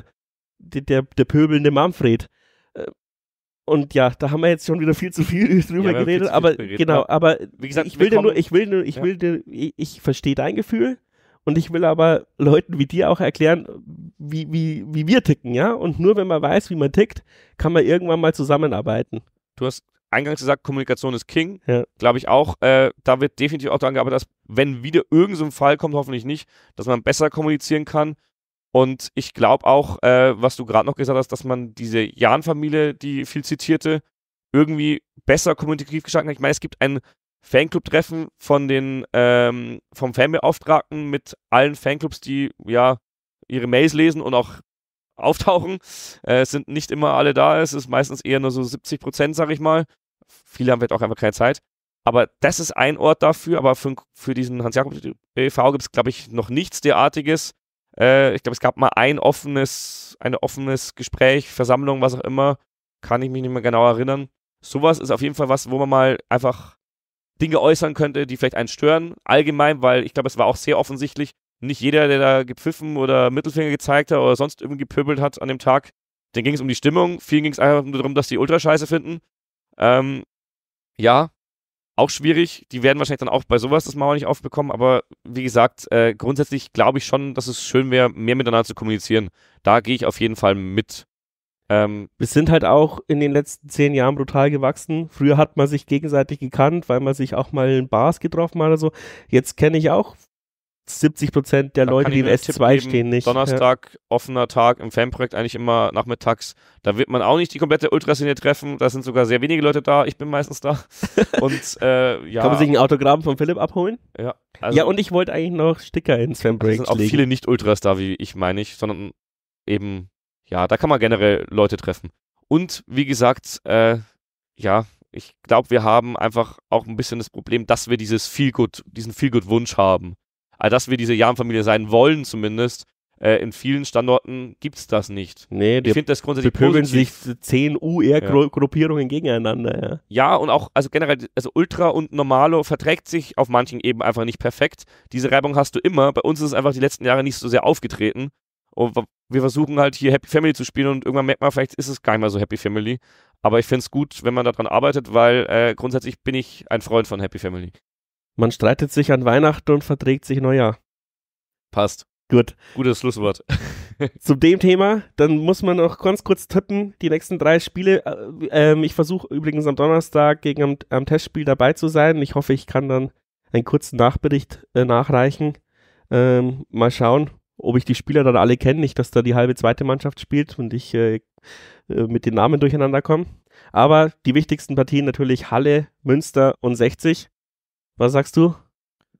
der, der pöbelnde Manfred. Äh, und ja, da haben wir jetzt schon wieder viel zu viel *laughs* drüber ja, geredet, viel aber geredet, genau, aber wie gesagt, ich will dir nur, ich will nur, ich ja. will dir, ich, ich verstehe dein Gefühl und ich will aber Leuten wie dir auch erklären, wie, wie, wie wir ticken, ja? Und nur wenn man weiß, wie man tickt, kann man irgendwann mal zusammenarbeiten. Du hast eingangs gesagt, Kommunikation ist King. Ja. Glaube ich auch. Äh, da wird definitiv auch daran gearbeitet, dass, wenn wieder irgendein so Fall kommt, hoffentlich nicht, dass man besser kommunizieren kann, und ich glaube auch, äh, was du gerade noch gesagt hast, dass man diese jan familie die viel zitierte, irgendwie besser kommunikativ gestalten kann. Ich meine, es gibt ein Fanclub-Treffen von den ähm, vom Fanbeauftragten mit allen Fanclubs, die ja ihre Mails lesen und auch *laughs* auftauchen. Äh, es sind nicht immer alle da, es ist meistens eher nur so 70 Prozent, sag ich mal. Viele haben vielleicht auch einfach keine Zeit. Aber das ist ein Ort dafür, aber für, für diesen Hans-Jakob e.V. gibt es, glaube ich, noch nichts derartiges, äh, ich glaube, es gab mal ein offenes, ein offenes Gespräch, Versammlung, was auch immer. Kann ich mich nicht mehr genau erinnern. Sowas ist auf jeden Fall was, wo man mal einfach Dinge äußern könnte, die vielleicht einen stören. Allgemein, weil ich glaube, es war auch sehr offensichtlich, nicht jeder, der da gepfiffen oder Mittelfinger gezeigt hat oder sonst irgendwie gepöbelt hat an dem Tag, den ging es um die Stimmung. Vielen ging es einfach nur darum, dass die Ultrascheiße finden. Ähm, ja, auch schwierig. Die werden wahrscheinlich dann auch bei sowas das Mauer nicht aufbekommen. Aber wie gesagt, äh, grundsätzlich glaube ich schon, dass es schön wäre, mehr miteinander zu kommunizieren. Da gehe ich auf jeden Fall mit. Ähm, wir sind halt auch in den letzten zehn Jahren brutal gewachsen. Früher hat man sich gegenseitig gekannt, weil man sich auch mal in Bars getroffen hat oder so. Jetzt kenne ich auch 70 Prozent der da Leute, die im S2 geben, stehen, nicht. Donnerstag, ja. offener Tag, im Fanprojekt eigentlich immer nachmittags. Da wird man auch nicht die komplette Ultraszene treffen. Da sind sogar sehr wenige Leute da. Ich bin meistens da. *laughs* und äh, ja. Kann man sich ein Autogramm von Philipp abholen? Ja. Also, ja, und ich wollte eigentlich noch Sticker ins also Fanprojekt also sind legen. viele Nicht-Ultras da, wie ich meine ich, sondern eben, ja, da kann man generell Leute treffen. Und wie gesagt, äh, ja, ich glaube, wir haben einfach auch ein bisschen das Problem, dass wir dieses Feelgood, diesen Feelgood-Wunsch haben. Also, dass wir diese Jahrenfamilie sein wollen, zumindest. Äh, in vielen Standorten gibt es das nicht. Nee, ich finde das grundsätzlich pöbeln sich zehn UR-Gruppierungen e ja. gegeneinander. Ja. ja, und auch, also generell, also Ultra und Normalo verträgt sich auf manchen eben einfach nicht perfekt. Diese Reibung hast du immer. Bei uns ist es einfach die letzten Jahre nicht so sehr aufgetreten. Und wir versuchen halt hier Happy Family zu spielen und irgendwann merkt man, vielleicht ist es gar nicht mal so Happy Family. Aber ich finde es gut, wenn man daran arbeitet, weil äh, grundsätzlich bin ich ein Freund von Happy Family. Man streitet sich an Weihnachten und verträgt sich Neujahr. Passt. Gut. Gutes Schlusswort. *laughs* Zu dem Thema, dann muss man noch ganz kurz tippen, die nächsten drei Spiele. Äh, ähm, ich versuche übrigens am Donnerstag gegen am, am, Testspiel dabei zu sein. Ich hoffe, ich kann dann einen kurzen Nachbericht äh, nachreichen. Ähm, mal schauen, ob ich die Spieler dann alle kenne, nicht, dass da die halbe zweite Mannschaft spielt und ich äh, äh mit den Namen durcheinander komme. Aber die wichtigsten Partien natürlich Halle, Münster und 60. Was sagst du?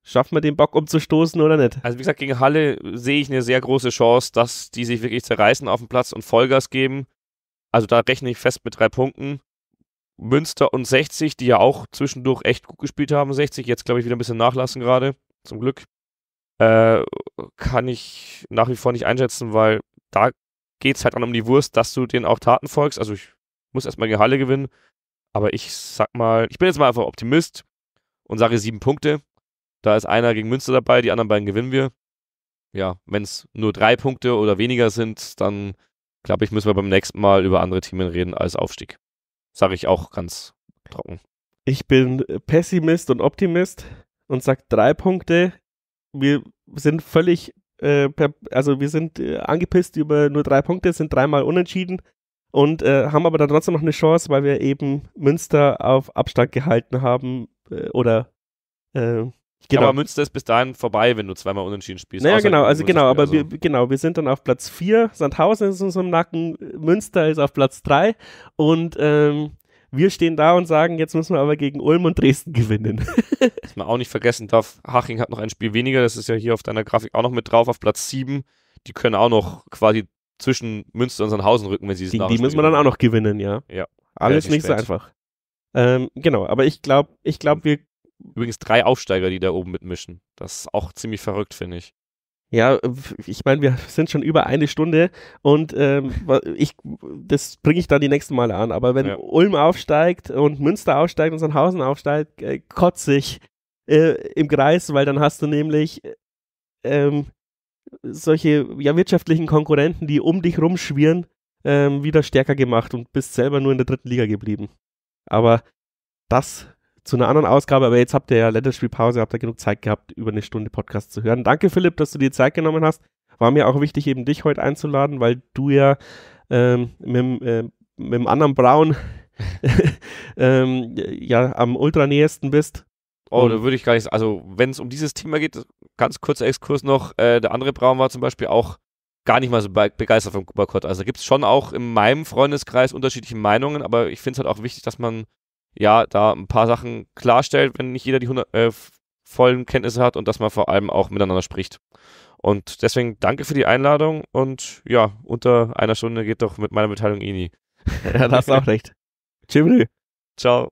Schaffen wir den Bock umzustoßen oder nicht? Also wie gesagt, gegen Halle sehe ich eine sehr große Chance, dass die sich wirklich zerreißen auf dem Platz und Vollgas geben. Also da rechne ich fest mit drei Punkten. Münster und 60, die ja auch zwischendurch echt gut gespielt haben, 60, jetzt glaube ich wieder ein bisschen nachlassen gerade, zum Glück, äh, kann ich nach wie vor nicht einschätzen, weil da geht es halt dann um die Wurst, dass du den auch Taten folgst. Also ich muss erstmal gegen Halle gewinnen, aber ich sag mal, ich bin jetzt mal einfach Optimist und sage sieben Punkte. Da ist einer gegen Münster dabei, die anderen beiden gewinnen wir. Ja, wenn es nur drei Punkte oder weniger sind, dann glaube ich, müssen wir beim nächsten Mal über andere Themen reden als Aufstieg. Sage ich auch ganz trocken. Ich bin Pessimist und Optimist und sage drei Punkte. Wir sind völlig, äh, per, also wir sind äh, angepisst über nur drei Punkte, sind dreimal unentschieden und äh, haben aber dann trotzdem noch eine Chance, weil wir eben Münster auf Abstand gehalten haben äh, oder äh, Genau. Aber Münster ist bis dahin vorbei, wenn du zweimal unentschieden spielst. Naja, genau, also genau, aber also. wir, genau, wir sind dann auf Platz 4, Sandhausen ist in unserem Nacken, Münster ist auf Platz 3 und ähm, wir stehen da und sagen, jetzt müssen wir aber gegen Ulm und Dresden gewinnen. Was *laughs* man auch nicht vergessen darf, Haching hat noch ein Spiel weniger, das ist ja hier auf deiner Grafik auch noch mit drauf, auf Platz 7. Die können auch noch quasi zwischen Münster und Sandhausen rücken, wenn sie es Gegen die müssen wir dann auch noch gewinnen, ja. Ja. Alles ja, nicht so einfach. Ähm, genau, aber ich glaube, ich glaube, wir. Übrigens drei Aufsteiger, die da oben mitmischen. Das ist auch ziemlich verrückt, finde ich. Ja, äh, ich meine, wir *laughs* sind schon über eine Stunde und ähm, *laughs* ich, das bringe ich dann die nächsten Male an. Aber wenn ja. Ulm aufsteigt und Münster aufsteigt und Sandhausen aufsteigt, äh, kotze ich äh, im Kreis, weil dann hast du nämlich äh, ähm, solche ja, wirtschaftlichen Konkurrenten, die um dich rumschwirren, ähm, wieder stärker gemacht und bist selber nur in der dritten Liga geblieben. Aber das zu einer anderen Ausgabe. Aber jetzt habt ihr ja Länderspielpause, habt ihr genug Zeit gehabt, über eine Stunde Podcast zu hören. Danke, Philipp, dass du dir Zeit genommen hast. War mir auch wichtig, eben dich heute einzuladen, weil du ja ähm, mit, äh, dem anderen Braun *laughs* ähm, ja am ultranähesten bist. Oh, da würde ich gar nicht, also wenn es um dieses Thema geht, ganz kurzer Exkurs noch, äh, der andere Braun war zum Beispiel auch gar nicht mal so begeistert vom Boykott. Also gibt es schon auch in meinem Freundeskreis unterschiedliche Meinungen, aber ich finde es halt auch wichtig, dass man ja da ein paar Sachen klarstellt, wenn nicht jeder die 100, äh, vollen Kenntnisse hat und dass man vor allem auch miteinander spricht. Und deswegen danke für die Einladung und ja, unter einer Stunde geht doch mit meiner Mitteilung eh nie. *laughs* ja, das auch recht. Tschüss. Ciao.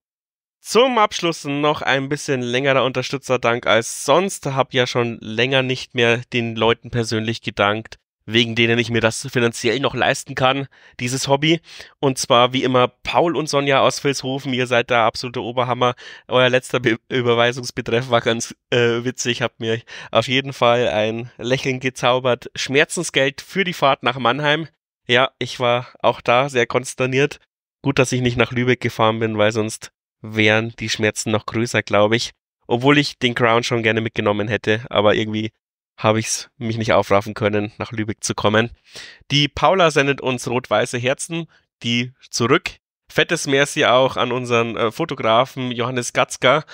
Zum Abschluss noch ein bisschen längerer Unterstützerdank als sonst. Hab ja schon länger nicht mehr den Leuten persönlich gedankt wegen denen ich mir das finanziell noch leisten kann, dieses Hobby. Und zwar wie immer Paul und Sonja aus Vilshofen, ihr seid der absolute Oberhammer. Euer letzter Be Überweisungsbetreff war ganz äh, witzig, habt mir auf jeden Fall ein Lächeln gezaubert. Schmerzensgeld für die Fahrt nach Mannheim. Ja, ich war auch da sehr konsterniert. Gut, dass ich nicht nach Lübeck gefahren bin, weil sonst wären die Schmerzen noch größer, glaube ich. Obwohl ich den Crown schon gerne mitgenommen hätte, aber irgendwie habe ich mich nicht aufraffen können, nach Lübeck zu kommen. Die Paula sendet uns rot-weiße Herzen, die zurück. Fettes Merci auch an unseren äh, Fotografen Johannes Gatzka,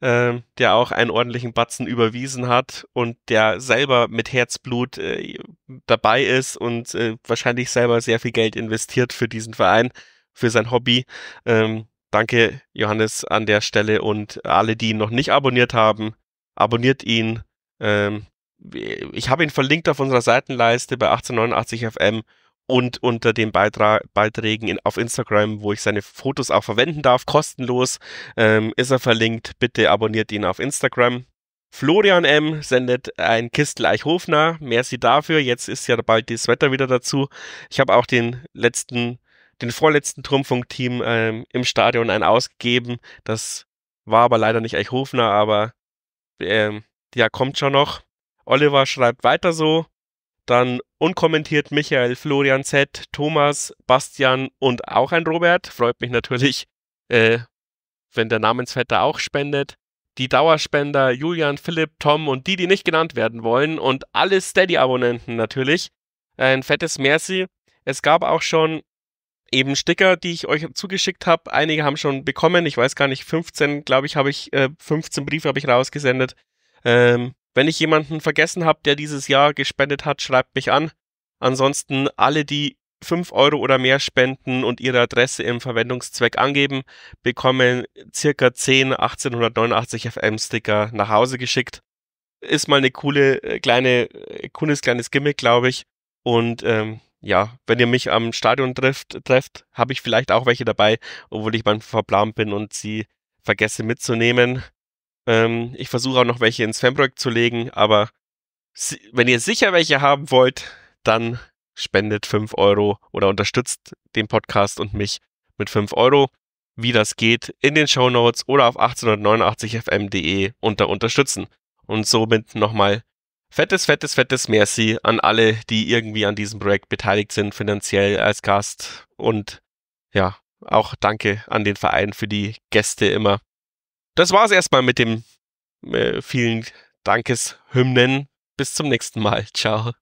äh, der auch einen ordentlichen Batzen überwiesen hat und der selber mit Herzblut äh, dabei ist und äh, wahrscheinlich selber sehr viel Geld investiert für diesen Verein, für sein Hobby. Ähm, danke, Johannes, an der Stelle und alle, die ihn noch nicht abonniert haben, abonniert ihn. Ähm, ich habe ihn verlinkt auf unserer Seitenleiste bei 1889 FM und unter den Beitrag, Beiträgen in, auf Instagram, wo ich seine Fotos auch verwenden darf, kostenlos, ähm, ist er verlinkt. Bitte abonniert ihn auf Instagram. Florian M. sendet ein Kistel Eichhofner. Merci dafür. Jetzt ist ja bald das Wetter wieder dazu. Ich habe auch den letzten, den vorletzten Turmfunk-Team ähm, im Stadion einen ausgegeben. Das war aber leider nicht Eichhofner, aber ähm, ja, kommt schon noch. Oliver schreibt weiter so. Dann unkommentiert Michael, Florian Z, Thomas, Bastian und auch ein Robert. Freut mich natürlich, äh, wenn der Namensvetter auch spendet. Die Dauerspender Julian, Philipp, Tom und die, die nicht genannt werden wollen. Und alle Steady-Abonnenten natürlich. Ein fettes Merci. Es gab auch schon eben Sticker, die ich euch zugeschickt habe. Einige haben schon bekommen. Ich weiß gar nicht, 15, glaube ich, habe ich, äh, 15 Briefe habe ich rausgesendet. Ähm, wenn ich jemanden vergessen habe, der dieses Jahr gespendet hat, schreibt mich an. Ansonsten alle, die 5 Euro oder mehr spenden und ihre Adresse im Verwendungszweck angeben, bekommen circa 10 1889 FM-Sticker nach Hause geschickt. Ist mal eine coole, äh, kleine, äh, cooles kleines Gimmick, glaube ich. Und ähm, ja, wenn ihr mich am Stadion trifft, trefft, habe ich vielleicht auch welche dabei, obwohl ich manchmal verplant bin und sie vergesse mitzunehmen. Ähm, ich versuche auch noch welche ins Fanprojekt zu legen, aber wenn ihr sicher welche haben wollt, dann spendet 5 Euro oder unterstützt den Podcast und mich mit 5 Euro. Wie das geht, in den Show Notes oder auf 1889fm.de unter Unterstützen. Und somit nochmal fettes, fettes, fettes Merci an alle, die irgendwie an diesem Projekt beteiligt sind, finanziell als Gast. Und ja, auch danke an den Verein für die Gäste immer das war's erstmal mit dem äh, vielen Dankeshymnen. Bis zum nächsten Mal. Ciao.